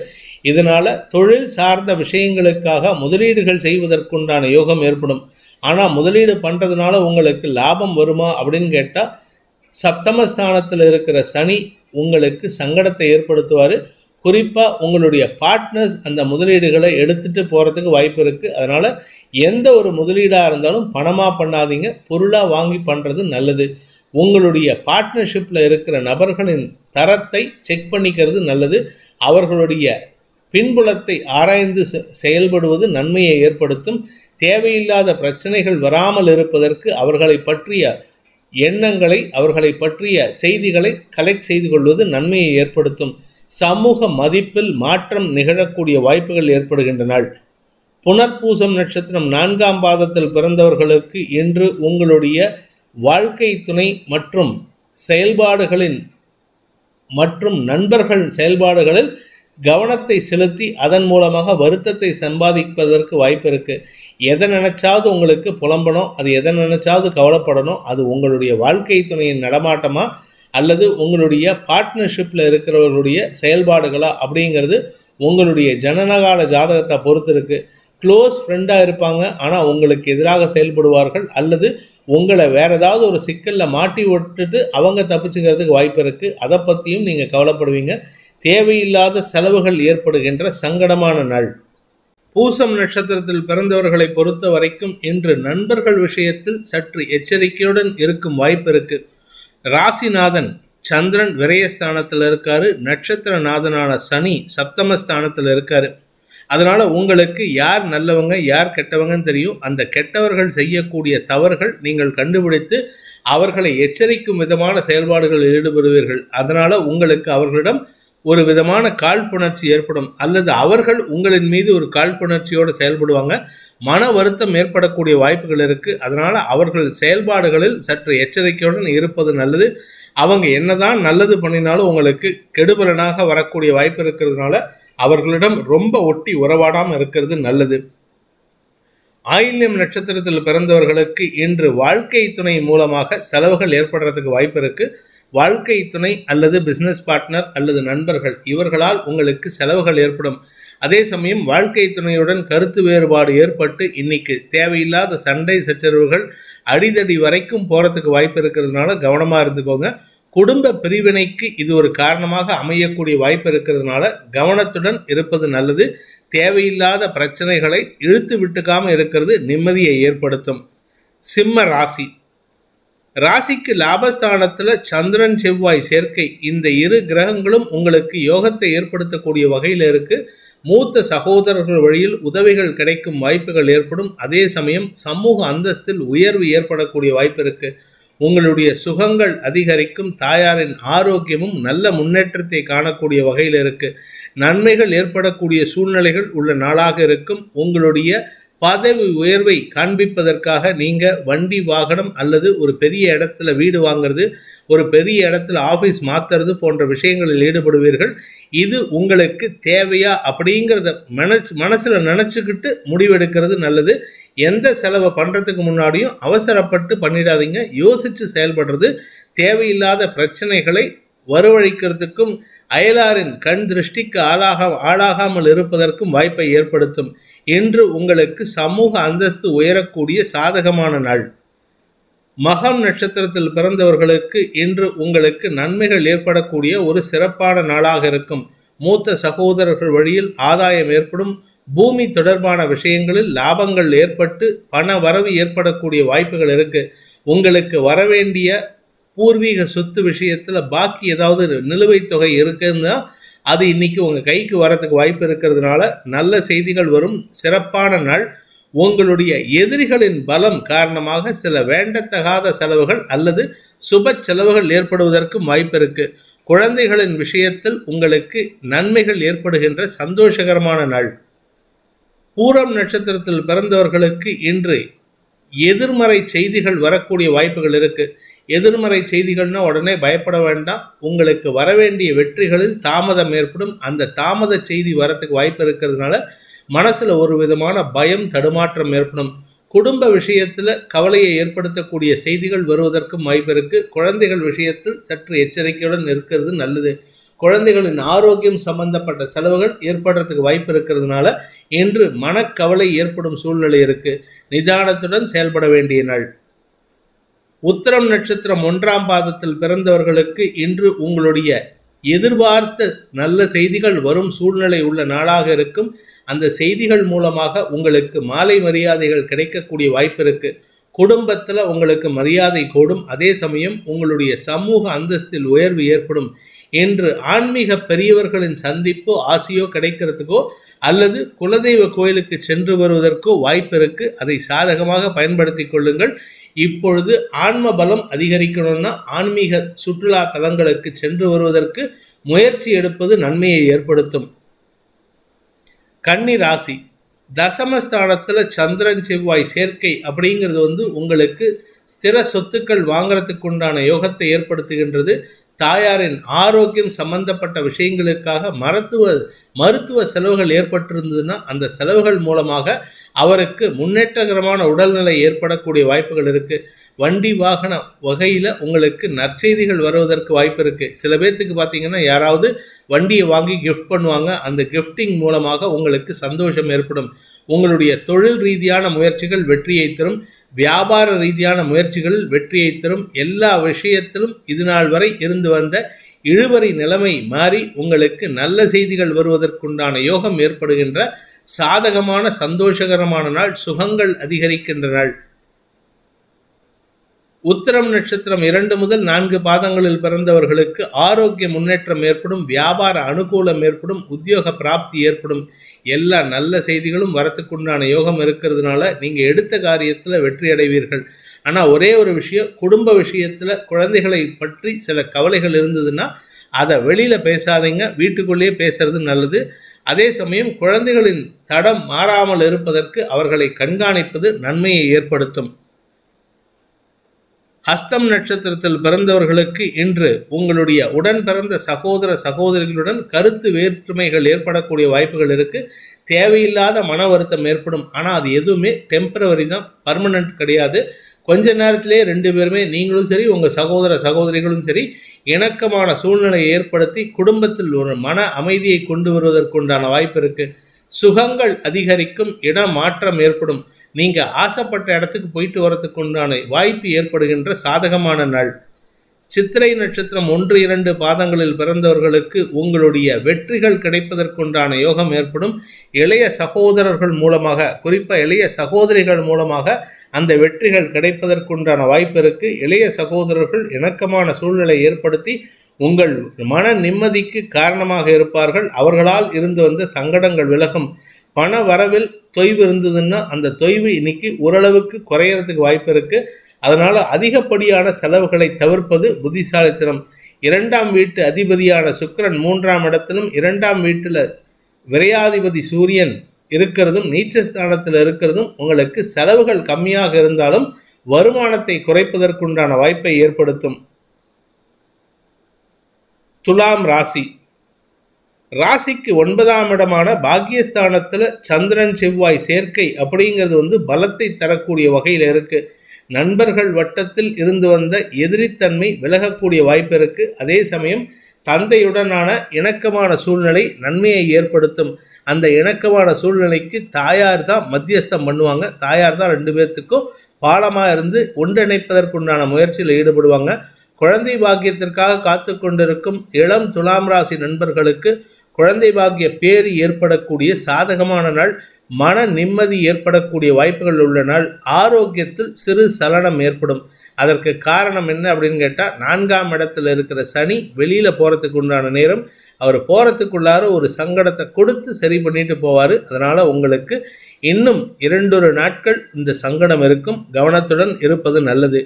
இதனால தொழில் சார்ந்த விஷயங்களுக்காக முதலீடுகள் செய்வதற்குண்டான யோகம் ஏற்படும் ஆனால் முதலீடு பண்ணுறதுனால உங்களுக்கு லாபம் வருமா அப்படின்னு கேட்டால் சப்தமஸ்தானத்தில் இருக்கிற சனி உங்களுக்கு சங்கடத்தை ஏற்படுத்துவார் குறிப்பாக உங்களுடைய பார்ட்னர்ஸ் அந்த முதலீடுகளை எடுத்துகிட்டு போகிறதுக்கு வாய்ப்பு இருக்குது அதனால் எந்த ஒரு முதலீடாக இருந்தாலும் பணமாக பண்ணாதீங்க பொருளாக வாங்கி பண்ணுறது நல்லது உங்களுடைய பார்ட்னர்ஷிப்பில் இருக்கிற நபர்களின் தரத்தை செக் பண்ணிக்கிறது நல்லது அவர்களுடைய பின்புலத்தை ஆராய்ந்து செயல்படுவது நன்மையை ஏற்படுத்தும் தேவையில்லாத பிரச்சனைகள் வராமல் இருப்பதற்கு அவர்களை பற்றிய எண்ணங்களை அவர்களை பற்றிய செய்திகளை கலெக்ட் செய்து கொள்வது நன்மையை ஏற்படுத்தும் சமூக மதிப்பில் மாற்றம் நிகழக்கூடிய வாய்ப்புகள் ஏற்படுகின்றன புனர்பூசம் நட்சத்திரம் நான்காம் பாதத்தில் பிறந்தவர்களுக்கு இன்று உங்களுடைய வாழ்க்கை துணை மற்றும் செயல்பாடுகளின் மற்றும் நண்பர்கள் செயல்பாடுகளில் கவனத்தை செலுத்தி அதன் மூலமாக வருத்தத்தை சம்பாதிப்பதற்கு வாய்ப்பு இருக்குது எதை நினைச்சாவது உங்களுக்கு புலம்பணும் அது எதை நினைச்சாவது கவலைப்படணும் அது உங்களுடைய வாழ்க்கை துணையின் நடமாட்டமா அல்லது உங்களுடைய பார்ட்னர்ஷிப்பில் இருக்கிறவர்களுடைய செயல்பாடுகளா அப்படிங்கிறது உங்களுடைய ஜனனகால ஜாதகத்தை பொறுத்து இருக்கு க்ளோஸ் ஃப்ரெண்டாக இருப்பாங்க ஆனால் உங்களுக்கு எதிராக செயல்படுவார்கள் அல்லது உங்களை வேற ஏதாவது ஒரு சிக்கலில் மாட்டி விட்டுட்டு அவங்க தப்பிச்சுக்கிறதுக்கு வாய்ப்பு இருக்குது அதை பற்றியும் நீங்கள் கவலைப்படுவீங்க தேவையில்லாத செலவுகள் ஏற்படுகின்ற சங்கடமான நாள் பூசம் நட்சத்திரத்தில் பிறந்தவர்களை பொறுத்த வரைக்கும் இன்று நண்பர்கள் விஷயத்தில் சற்று எச்சரிக்கையுடன் இருக்கும் வாய்ப்பு இருக்கு ராசிநாதன் சந்திரன் விரயஸ்தானத்தில் இருக்காரு நட்சத்திரநாதனான சனி சப்தமஸ்தானத்தில் இருக்காரு அதனால உங்களுக்கு யார் நல்லவங்க யார் கெட்டவங்கன்னு தெரியும் அந்த கெட்டவர்கள் செய்யக்கூடிய தவறுகள் நீங்கள் கண்டுபிடித்து அவர்களை எச்சரிக்கும் விதமான செயல்பாடுகளில் ஈடுபடுவீர்கள் அதனால உங்களுக்கு அவர்களிடம் ஒரு விதமான காழ்ப்புணர்ச்சி ஏற்படும் அல்லது அவர்கள் உங்களின் மீது ஒரு காழ்ப்புணர்ச்சியோடு செயல்படுவாங்க மன வருத்தம் ஏற்படக்கூடிய வாய்ப்புகள் இருக்கு அதனால அவர்கள் செயல்பாடுகளில் சற்று எச்சரிக்கையுடன் இருப்பது நல்லது அவங்க என்னதான் நல்லது பண்ணினாலும் உங்களுக்கு கெடுபலனாக வரக்கூடிய வாய்ப்பு இருக்கிறதுனால அவர்களிடம் ரொம்ப ஒட்டி உறவாடாமல் இருக்கிறது நல்லது ஆயில்யம் நட்சத்திரத்தில் பிறந்தவர்களுக்கு இன்று வாழ்க்கை துணை மூலமாக செலவுகள் ஏற்படுறதுக்கு வாய்ப்பு இருக்குது வாழ்க்கை துணை அல்லது பிஸ்னஸ் பார்ட்னர் அல்லது நண்பர்கள் இவர்களால் உங்களுக்கு செலவுகள் ஏற்படும் அதே சமயம் வாழ்க்கை துணையுடன் கருத்து வேறுபாடு ஏற்பட்டு இன்னைக்கு தேவையில்லாத சண்டை சச்சரவுகள் அடிதடி வரைக்கும் போகிறதுக்கு வாய்ப்பு இருக்கிறதுனால கவனமாக இருந்துக்கோங்க குடும்ப பிரிவினைக்கு இது ஒரு காரணமாக அமையக்கூடிய வாய்ப்பு இருக்கிறதுனால கவனத்துடன் இருப்பது நல்லது தேவையில்லாத பிரச்சனைகளை இழுத்து விட்டுக்காமல் இருக்கிறது நிம்மதியை ஏற்படுத்தும் சிம்ம ராசி ராசிக்கு லாபஸ்தானத்தில் சந்திரன் செவ்வாய் சேர்க்கை இந்த இரு கிரகங்களும் உங்களுக்கு யோகத்தை ஏற்படுத்தக்கூடிய வகையில் இருக்கு மூத்த சகோதரர்கள் வழியில் உதவிகள் கிடைக்கும் வாய்ப்புகள் ஏற்படும் அதே சமயம் சமூக அந்தஸ்தில் உயர்வு ஏற்படக்கூடிய வாய்ப்பு இருக்கு உங்களுடைய சுகங்கள் அதிகரிக்கும் தாயாரின் ஆரோக்கியமும் நல்ல முன்னேற்றத்தை காணக்கூடிய வகையில் இருக்கு நன்மைகள் ஏற்படக்கூடிய சூழ்நிலைகள் உள்ள நாளாக இருக்கும் உங்களுடைய பதவி உயர்வை காண்பிப்பதற்காக நீங்க வண்டி வாகனம் அல்லது ஒரு பெரிய இடத்துல வீடு வாங்குறது ஒரு பெரிய இடத்துல ஆஃபீஸ் மாத்துறது போன்ற விஷயங்களில் ஈடுபடுவீர்கள் இது உங்களுக்கு தேவையா அப்படிங்கிறத மனசு மனசுல நினச்சிக்கிட்டு முடிவெடுக்கிறது நல்லது எந்த செலவை பண்ணுறதுக்கு முன்னாடியும் அவசரப்பட்டு பண்ணிடாதீங்க யோசித்து செயல்படுறது தேவையில்லாத பிரச்சனைகளை வரவழைக்கிறதுக்கும் அயலாரின் கண் திருஷ்டிக்கு ஆளாக ஆளாகாமல் இருப்பதற்கும் வாய்ப்பை ஏற்படுத்தும் இன்று உங்களுக்கு சமூக அந்தஸ்து உயரக்கூடிய சாதகமான நாள் மகம் நட்சத்திரத்தில் பிறந்தவர்களுக்கு இன்று உங்களுக்கு நன்மைகள் ஏற்படக்கூடிய ஒரு சிறப்பான நாளாக இருக்கும் மூத்த சகோதரர்கள் வழியில் ஆதாயம் ஏற்படும் பூமி தொடர்பான விஷயங்களில் லாபங்கள் ஏற்பட்டு பண வரவு ஏற்படக்கூடிய வாய்ப்புகள் இருக்கு உங்களுக்கு வரவேண்டிய பூர்வீக சொத்து விஷயத்தில் பாக்கி ஏதாவது நிலுவைத் தொகை இருக்குன்னா அது இன்னைக்கு உங்கள் கைக்கு வரத்துக்கு வாய்ப்பு இருக்கிறதுனால நல்ல செய்திகள் வரும் சிறப்பான நாள் உங்களுடைய எதிரிகளின் பலம் காரணமாக சில வேண்டத்தகாத செலவுகள் அல்லது சுப செலவுகள் ஏற்படுவதற்கும் வாய்ப்பு இருக்கு குழந்தைகளின் விஷயத்தில் உங்களுக்கு நன்மைகள் ஏற்படுகின்ற சந்தோஷகரமான நாள் பூரம் நட்சத்திரத்தில் பிறந்தவர்களுக்கு இன்று எதிர்மறை செய்திகள் வரக்கூடிய வாய்ப்புகள் இருக்குது எதிர்மறை செய்திகள்னா உடனே பயப்பட வேண்டாம் உங்களுக்கு வரவேண்டிய வெற்றிகளில் தாமதம் ஏற்படும் அந்த தாமத செய்தி வரத்துக்கு வாய்ப்பு இருக்கிறதுனால மனசுல ஒரு விதமான பயம் தடுமாற்றம் ஏற்படும் குடும்ப விஷயத்துல கவலையை ஏற்படுத்தக்கூடிய செய்திகள் வருவதற்கும் வாய்ப்பு இருக்கு குழந்தைகள் விஷயத்தில் சற்று எச்சரிக்கையுடன் இருக்கிறது நல்லது குழந்தைகளின் ஆரோக்கியம் சம்பந்தப்பட்ட செலவுகள் ஏற்படுறதுக்கு வாய்ப்பு இருக்கிறதுனால இன்று மனக்கவலை ஏற்படும் சூழ்நிலை இருக்கு நிதானத்துடன் செயல்பட வேண்டிய நாள் உத்தரம் நட்சத்திரம் ஒன்றாம் பாதத்தில் பிறந்தவர்களுக்கு இன்று உங்களுடைய எதிர்பார்த்த நல்ல செய்திகள் வரும் சூழ்நிலை உள்ள நாளாக இருக்கும் அந்த செய்திகள் மூலமாக உங்களுக்கு மாலை மரியாதைகள் கிடைக்கக்கூடிய வாய்ப்பு இருக்கு குடும்பத்தில் உங்களுக்கு மரியாதை கூடும் அதே சமயம் உங்களுடைய சமூக அந்தஸ்தில் உயர்வு ஏற்படும் என்று ஆன்மீக பெரியவர்களின் சந்திப்போ ஆசையோ கிடைக்கிறதுக்கோ அல்லது குலதெய்வ கோயிலுக்கு சென்று வருவதற்கோ வாய்ப்பு இருக்கு அதை சாதகமாக பயன்படுத்தி கொள்ளுங்கள் இப்பொழுது ஆன்ம பலம் அதிகரிக்கணும்னா ஆன்மீக சுற்றுலா தலங்களுக்கு சென்று வருவதற்கு முயற்சி எடுப்பது நன்மையை ஏற்படுத்தும் கன்னி ராசி தசமஸ்தானத்துல சந்திரன் செவ்வாய் சேர்க்கை அப்படிங்கிறது வந்து உங்களுக்கு ஸ்திர சொத்துக்கள் வாங்கறதுக்குண்டான உண்டான யோகத்தை ஏற்படுத்துகின்றது தாயாரின் ஆரோக்கியம் சம்பந்தப்பட்ட விஷயங்களுக்காக மருத்துவ மருத்துவ செலவுகள் ஏற்பட்டிருந்ததுன்னா அந்த செலவுகள் மூலமாக அவருக்கு முன்னேற்றகரமான உடல்நிலை ஏற்படக்கூடிய வாய்ப்புகள் இருக்கு வண்டி வாகன வகையில் உங்களுக்கு நற்செய்திகள் வருவதற்கு வாய்ப்பு இருக்கு சில பேர்த்துக்கு பார்த்தீங்கன்னா யாராவது வண்டியை வாங்கி கிஃப்ட் பண்ணுவாங்க அந்த கிஃப்டிங் மூலமாக உங்களுக்கு சந்தோஷம் ஏற்படும் உங்களுடைய தொழில் ரீதியான முயற்சிகள் வெற்றியை தரும் வியாபார ரீதியான முயற்சிகள் வெற்றியை தரும் எல்லா விஷயத்திலும் இது நாள் வரை இருந்து வந்த இழுபறி நிலைமை மாறி உங்களுக்கு நல்ல செய்திகள் வருவதற்குண்டான யோகம் ஏற்படுகின்ற சாதகமான சந்தோஷகரமான நாள் சுகங்கள் அதிகரிக்கின்ற நாள் உத்தரம் நட்சத்திரம் இரண்டு முதல் நான்கு பாதங்களில் பிறந்தவர்களுக்கு ஆரோக்கிய முன்னேற்றம் ஏற்படும் வியாபார அனுகூலம் ஏற்படும் உத்தியோக பிராப்தி ஏற்படும் எல்லா நல்ல செய்திகளும் வரத்துக்குண்டான யோகம் இருக்கிறதுனால நீங்கள் எடுத்த காரியத்தில் வெற்றி அடைவீர்கள் ஆனால் ஒரே ஒரு விஷயம் குடும்ப விஷயத்தில் குழந்தைகளை பற்றி சில கவலைகள் இருந்ததுன்னா அதை வெளியில் பேசாதீங்க வீட்டுக்குள்ளேயே பேசுறது நல்லது அதே சமயம் குழந்தைகளின் தடம் மாறாமல் இருப்பதற்கு அவர்களை கண்காணிப்பது நன்மையை ஏற்படுத்தும் ஹஸ்தம் நட்சத்திரத்தில் பிறந்தவர்களுக்கு இன்று உங்களுடைய உடன் பிறந்த சகோதர சகோதரிகளுடன் கருத்து வேற்றுமைகள் ஏற்படக்கூடிய வாய்ப்புகள் இருக்கு தேவையில்லாத மன வருத்தம் ஏற்படும் ஆனால் அது எதுவுமே டெம்பரவரி தான் பர்மனன்ட் கிடையாது கொஞ்ச நேரத்திலே ரெண்டு பேருமே நீங்களும் சரி உங்கள் சகோதர சகோதரிகளும் சரி இணக்கமான சூழ்நிலையை ஏற்படுத்தி குடும்பத்தில் ஒரு மன அமைதியை கொண்டு வருவதற்குண்டான வாய்ப்பு இருக்கு சுகங்கள் அதிகரிக்கும் இடமாற்றம் ஏற்படும் நீங்கள் ஆசைப்பட்ட இடத்துக்கு போயிட்டு வரத்துக்கு உண்டான வாய்ப்பு ஏற்படுகின்ற சாதகமான நாள் சித்திரை நட்சத்திரம் ஒன்று இரண்டு பாதங்களில் பிறந்தவர்களுக்கு உங்களுடைய வெற்றிகள் கிடைப்பதற்குண்டான யோகம் ஏற்படும் இளைய சகோதரர்கள் மூலமாக குறிப்பாக இளைய சகோதரிகள் மூலமாக அந்த வெற்றிகள் கிடைப்பதற்குண்டான வாய்ப்பு இளைய சகோதரர்கள் இணக்கமான சூழ்நிலை ஏற்படுத்தி உங்கள் மன நிம்மதிக்கு காரணமாக இருப்பார்கள் அவர்களால் இருந்து வந்த சங்கடங்கள் விலகும் பண வரவில் தொய்வு இருந்ததுன்னா அந்த தொய்வு இன்னைக்கு ஓரளவுக்கு குறையறதுக்கு வாய்ப்பு இருக்குது அதனால் அதிகப்படியான செலவுகளை தவிர்ப்பது புத்திசாலித்தனம் இரண்டாம் வீட்டு அதிபதியான சுக்கரன் மூன்றாம் இடத்திலும் இரண்டாம் வீட்டில் விரையாதிபதி சூரியன் இருக்கிறதும் நீச்சஸ்தானத்தில் இருக்கிறதும் உங்களுக்கு செலவுகள் கம்மியாக இருந்தாலும் வருமானத்தை குறைப்பதற்குண்டான வாய்ப்பை ஏற்படுத்தும் துலாம் ராசி ராசிக்கு ஒன்பதாம் இடமான பாக்கியஸ்தானத்தில் சந்திரன் செவ்வாய் சேர்க்கை அப்படிங்கிறது வந்து பலத்தை தரக்கூடிய வகையில் இருக்குது நண்பர்கள் வட்டத்தில் இருந்து வந்த எதிரித்தன்மை விலகக்கூடிய வாய்ப்பு இருக்குது அதே சமயம் தந்தையுடனான இணக்கமான சூழ்நிலை நன்மையை ஏற்படுத்தும் அந்த இணக்கமான சூழ்நிலைக்கு தாயார் தான் மத்தியஸ்தம் பண்ணுவாங்க தாயார் தான் ரெண்டு பேர்த்துக்கும் பாலமாக இருந்து ஒன்றிணைப்பதற்குண்டான முயற்சியில் ஈடுபடுவாங்க குழந்தை பாக்கியத்திற்காக காத்து கொண்டிருக்கும் இளம் துலாம் ராசி நண்பர்களுக்கு குழந்தை பாக்கிய பேர் ஏற்படக்கூடிய சாதகமான நாள் மன நிம்மதி ஏற்படக்கூடிய வாய்ப்புகள் உள்ள நாள் ஆரோக்கியத்தில் சிறு சலனம் ஏற்படும் அதற்கு காரணம் என்ன அப்படின்னு கேட்டால் நான்காம் இடத்துல இருக்கிற சனி வெளியில் போகிறதுக்கு உண்டான நேரம் அவர் போகிறதுக்குள்ளார ஒரு சங்கடத்தை கொடுத்து சரி பண்ணிட்டு போவார் அதனால் உங்களுக்கு இன்னும் இரண்டொரு நாட்கள் இந்த சங்கடம் இருக்கும் கவனத்துடன் இருப்பது நல்லது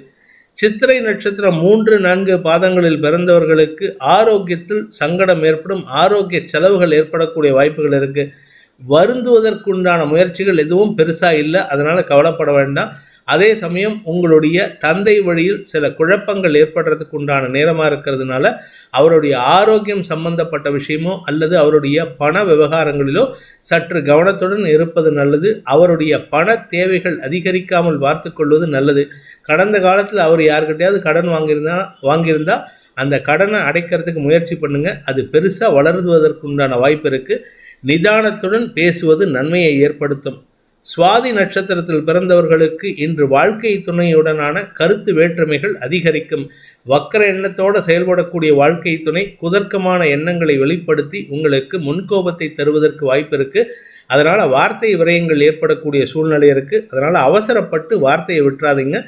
சித்திரை நட்சத்திரம் மூன்று நான்கு பாதங்களில் பிறந்தவர்களுக்கு ஆரோக்கியத்தில் சங்கடம் ஏற்படும் ஆரோக்கிய செலவுகள் ஏற்படக்கூடிய வாய்ப்புகள் இருக்குது வருந்துவதற்குண்டான முயற்சிகள் எதுவும் பெருசாக இல்லை அதனால் கவலைப்பட வேண்டாம் அதே சமயம் உங்களுடைய தந்தை வழியில் சில குழப்பங்கள் ஏற்படுறதுக்கு உண்டான நேரமாக இருக்கிறதுனால அவருடைய ஆரோக்கியம் சம்பந்தப்பட்ட விஷயமோ அல்லது அவருடைய பண விவகாரங்களிலோ சற்று கவனத்துடன் இருப்பது நல்லது அவருடைய பண தேவைகள் அதிகரிக்காமல் பார்த்து கொள்வது நல்லது கடந்த காலத்தில் அவர் யாருக்கிட்டையாவது கடன் வாங்கியிருந்தா வாங்கியிருந்தால் அந்த கடனை அடைக்கிறதுக்கு முயற்சி பண்ணுங்க அது பெருசாக வளருவதற்குண்டான வாய்ப்பு இருக்குது நிதானத்துடன் பேசுவது நன்மையை ஏற்படுத்தும் சுவாதி நட்சத்திரத்தில் பிறந்தவர்களுக்கு இன்று வாழ்க்கை துணையுடனான கருத்து வேற்றுமைகள் அதிகரிக்கும் வக்கர எண்ணத்தோடு செயல்படக்கூடிய வாழ்க்கை துணை குதர்க்கமான எண்ணங்களை வெளிப்படுத்தி உங்களுக்கு முன்கோபத்தை தருவதற்கு வாய்ப்பு இருக்கு அதனால வார்த்தை விரயங்கள் ஏற்படக்கூடிய சூழ்நிலை இருக்கு அதனால அவசரப்பட்டு வார்த்தையை விட்டுறாதீங்க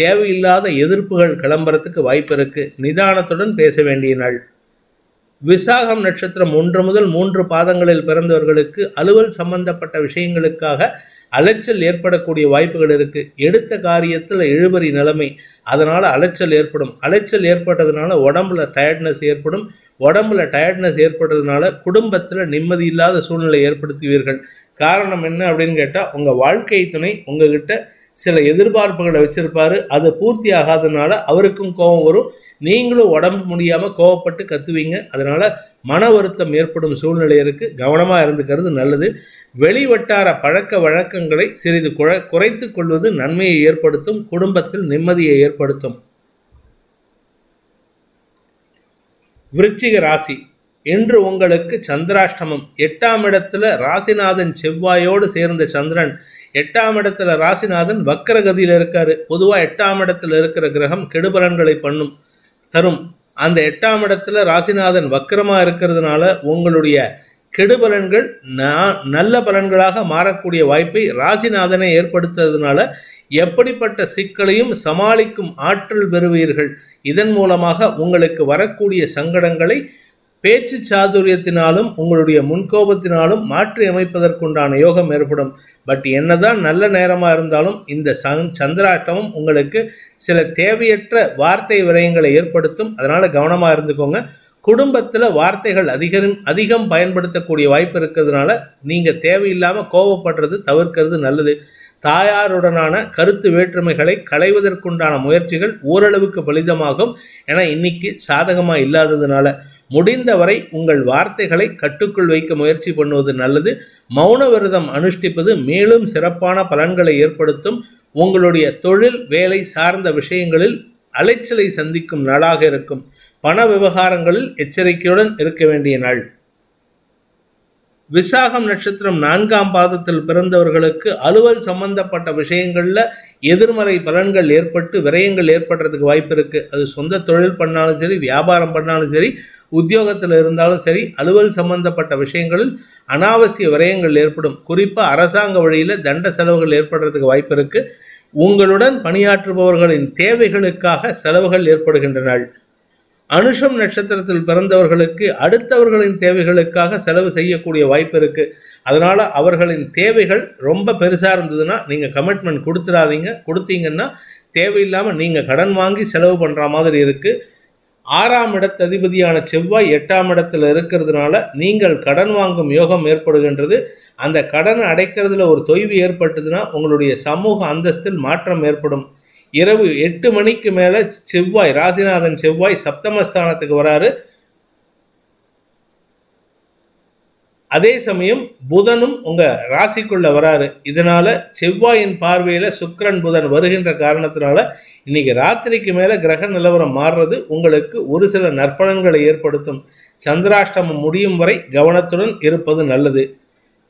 தேவையில்லாத எதிர்ப்புகள் கிளம்புறதுக்கு வாய்ப்பு இருக்கு நிதானத்துடன் பேச வேண்டிய நாள் விசாகம் நட்சத்திரம் ஒன்று முதல் மூன்று பாதங்களில் பிறந்தவர்களுக்கு அலுவல் சம்பந்தப்பட்ட விஷயங்களுக்காக அலைச்சல் ஏற்படக்கூடிய வாய்ப்புகள் இருக்கு எடுத்த காரியத்தில் இழுபறி நிலைமை அதனால அலைச்சல் ஏற்படும் அலைச்சல் ஏற்பட்டதுனால உடம்புல டயர்ட்னஸ் ஏற்படும் உடம்புல டயர்ட்னஸ் ஏற்படுறதுனால குடும்பத்தில் நிம்மதி இல்லாத சூழ்நிலை ஏற்படுத்துவீர்கள் காரணம் என்ன அப்படின்னு கேட்டால் உங்கள் வாழ்க்கை துணை உங்ககிட்ட சில எதிர்பார்ப்புகளை வச்சிருப்பாரு அது பூர்த்தி ஆகாததுனால அவருக்கும் கோபம் வரும் நீங்களும் உடம்பு முடியாமல் கோவப்பட்டு கத்துவீங்க அதனால் மன வருத்தம் ஏற்படும் சூழ்நிலை இருக்குது கவனமாக இருந்துக்கிறது நல்லது வெளிவட்டார பழக்க வழக்கங்களை சிறிது குழ குறைத்து கொள்வது நன்மையை ஏற்படுத்தும் குடும்பத்தில் நிம்மதியை ஏற்படுத்தும் விருச்சிக ராசி இன்று உங்களுக்கு சந்திராஷ்டமம் எட்டாம் இடத்துல ராசிநாதன் செவ்வாயோடு சேர்ந்த சந்திரன் எட்டாம் இடத்துல ராசிநாதன் வக்கரகதியில் இருக்காரு பொதுவாக எட்டாம் இடத்துல இருக்கிற கிரகம் கெடுபலன்களை பண்ணும் தரும் அந்த எட்டாம் இடத்துல ராசிநாதன் வக்கரமா இருக்கிறதுனால உங்களுடைய கெடுபலன்கள் நல்ல பலன்களாக மாறக்கூடிய வாய்ப்பை ராசிநாதனை ஏற்படுத்துறதுனால எப்படிப்பட்ட சிக்கலையும் சமாளிக்கும் ஆற்றல் பெறுவீர்கள் இதன் மூலமாக உங்களுக்கு வரக்கூடிய சங்கடங்களை பேச்சு சாதுரியத்தினாலும் உங்களுடைய முன்கோபத்தினாலும் மாற்றி அமைப்பதற்குண்டான யோகம் ஏற்படும் பட் என்னதான் நல்ல நேரமாக இருந்தாலும் இந்த சந்திராட்டமும் உங்களுக்கு சில தேவையற்ற வார்த்தை விரயங்களை ஏற்படுத்தும் அதனால் கவனமாக இருந்துக்கோங்க குடும்பத்தில் வார்த்தைகள் அதிகம் அதிகம் பயன்படுத்தக்கூடிய வாய்ப்பு இருக்கிறதுனால நீங்கள் தேவையில்லாமல் கோபப்படுறது தவிர்க்கிறது நல்லது தாயாருடனான கருத்து வேற்றுமைகளை களைவதற்குண்டான முயற்சிகள் ஓரளவுக்கு பலிதமாகும் ஏன்னா இன்னைக்கு சாதகமாக இல்லாததுனால முடிந்தவரை உங்கள் வார்த்தைகளை கட்டுக்குள் வைக்க முயற்சி பண்ணுவது நல்லது மௌன விரதம் அனுஷ்டிப்பது மேலும் சிறப்பான பலன்களை ஏற்படுத்தும் உங்களுடைய தொழில் வேலை சார்ந்த விஷயங்களில் அலைச்சலை சந்திக்கும் நாளாக இருக்கும் பண விவகாரங்களில் எச்சரிக்கையுடன் இருக்க வேண்டிய நாள் விசாகம் நட்சத்திரம் நான்காம் பாதத்தில் பிறந்தவர்களுக்கு அலுவல் சம்பந்தப்பட்ட விஷயங்கள்ல எதிர்மறை பலன்கள் ஏற்பட்டு விரயங்கள் ஏற்படுறதுக்கு வாய்ப்பு இருக்குது அது சொந்த தொழில் பண்ணாலும் சரி வியாபாரம் பண்ணாலும் சரி உத்தியோகத்தில் இருந்தாலும் சரி அலுவல் சம்பந்தப்பட்ட விஷயங்களில் அனாவசிய விரயங்கள் ஏற்படும் குறிப்பாக அரசாங்க வழியில் தண்ட செலவுகள் ஏற்படுறதுக்கு வாய்ப்பு இருக்குது உங்களுடன் பணியாற்றுபவர்களின் தேவைகளுக்காக செலவுகள் ஏற்படுகின்றன அனுஷம் நட்சத்திரத்தில் பிறந்தவர்களுக்கு அடுத்தவர்களின் தேவைகளுக்காக செலவு செய்யக்கூடிய வாய்ப்பு இருக்கு அதனால அவர்களின் தேவைகள் ரொம்ப பெருசா இருந்ததுன்னா நீங்க கமிட்மெண்ட் கொடுத்துடாதீங்க கொடுத்தீங்கன்னா தேவையில்லாமல் நீங்க கடன் வாங்கி செலவு பண்ற மாதிரி இருக்கு ஆறாம் இடத்து அதிபதியான செவ்வாய் எட்டாம் இடத்துல இருக்கிறதுனால நீங்கள் கடன் வாங்கும் யோகம் ஏற்படுகின்றது அந்த கடனை அடைக்கிறதுல ஒரு தொய்வு ஏற்பட்டதுன்னா உங்களுடைய சமூக அந்தஸ்தில் மாற்றம் ஏற்படும் இரவு எட்டு மணிக்கு மேலே செவ்வாய் ராசிநாதன் செவ்வாய் சப்தமஸ்தானத்துக்கு வராரு அதே சமயம் புதனும் உங்க ராசிக்குள்ள வராரு இதனால செவ்வாயின் பார்வையில சுக்கரன் புதன் வருகின்ற காரணத்தினால இன்னைக்கு ராத்திரிக்கு மேல கிரக நிலவரம் மாறுறது உங்களுக்கு ஒரு சில நற்பலன்களை ஏற்படுத்தும் சந்திராஷ்டமம் முடியும் வரை கவனத்துடன் இருப்பது நல்லது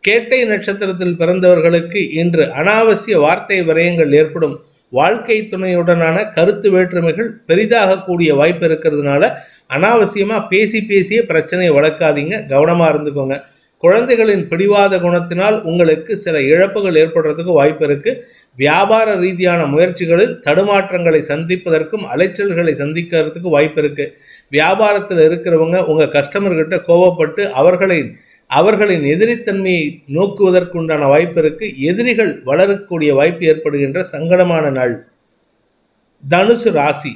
கேட்டை நட்சத்திரத்தில் பிறந்தவர்களுக்கு இன்று அனாவசிய வார்த்தை விரயங்கள் ஏற்படும் வாழ்க்கை துணையுடனான கருத்து வேற்றுமைகள் பெரிதாக கூடிய வாய்ப்பு இருக்கிறதுனால அனாவசியமாக பேசி பேசியே பிரச்சனையை வளர்க்காதீங்க கவனமாக இருந்துக்கோங்க குழந்தைகளின் பிடிவாத குணத்தினால் உங்களுக்கு சில இழப்புகள் ஏற்படுறதுக்கு வாய்ப்பு இருக்குது வியாபார ரீதியான முயற்சிகளில் தடுமாற்றங்களை சந்திப்பதற்கும் அலைச்சல்களை சந்திக்கிறதுக்கு வாய்ப்பு இருக்குது வியாபாரத்தில் இருக்கிறவங்க உங்கள் கஸ்டமர்கிட்ட கோவப்பட்டு அவர்களை அவர்களின் எதிரித்தன்மையை நோக்குவதற்குண்டான வாய்ப்பிற்கு எதிரிகள் வளரக்கூடிய வாய்ப்பு ஏற்படுகின்ற சங்கடமான நாள் தனுசு ராசி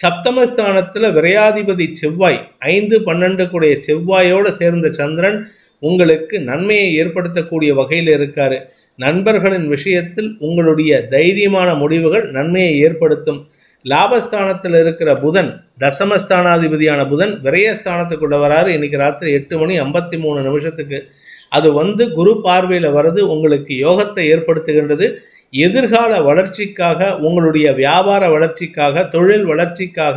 சப்தமஸ்தானத்தில் விரையாதிபதி செவ்வாய் ஐந்து பன்னெண்டு கூடிய செவ்வாயோடு சேர்ந்த சந்திரன் உங்களுக்கு நன்மையை ஏற்படுத்தக்கூடிய வகையில் இருக்காரு நண்பர்களின் விஷயத்தில் உங்களுடைய தைரியமான முடிவுகள் நன்மையை ஏற்படுத்தும் லாபஸ்தானத்தில் இருக்கிற புதன் தசமஸ்தானாதிபதியான புதன் கொண்டு வராரு இன்னைக்கு ராத்திரி எட்டு மணி ஐம்பத்தி மூணு நிமிஷத்துக்கு அது வந்து குரு பார்வையில் வர்றது உங்களுக்கு யோகத்தை ஏற்படுத்துகின்றது எதிர்கால வளர்ச்சிக்காக உங்களுடைய வியாபார வளர்ச்சிக்காக தொழில் வளர்ச்சிக்காக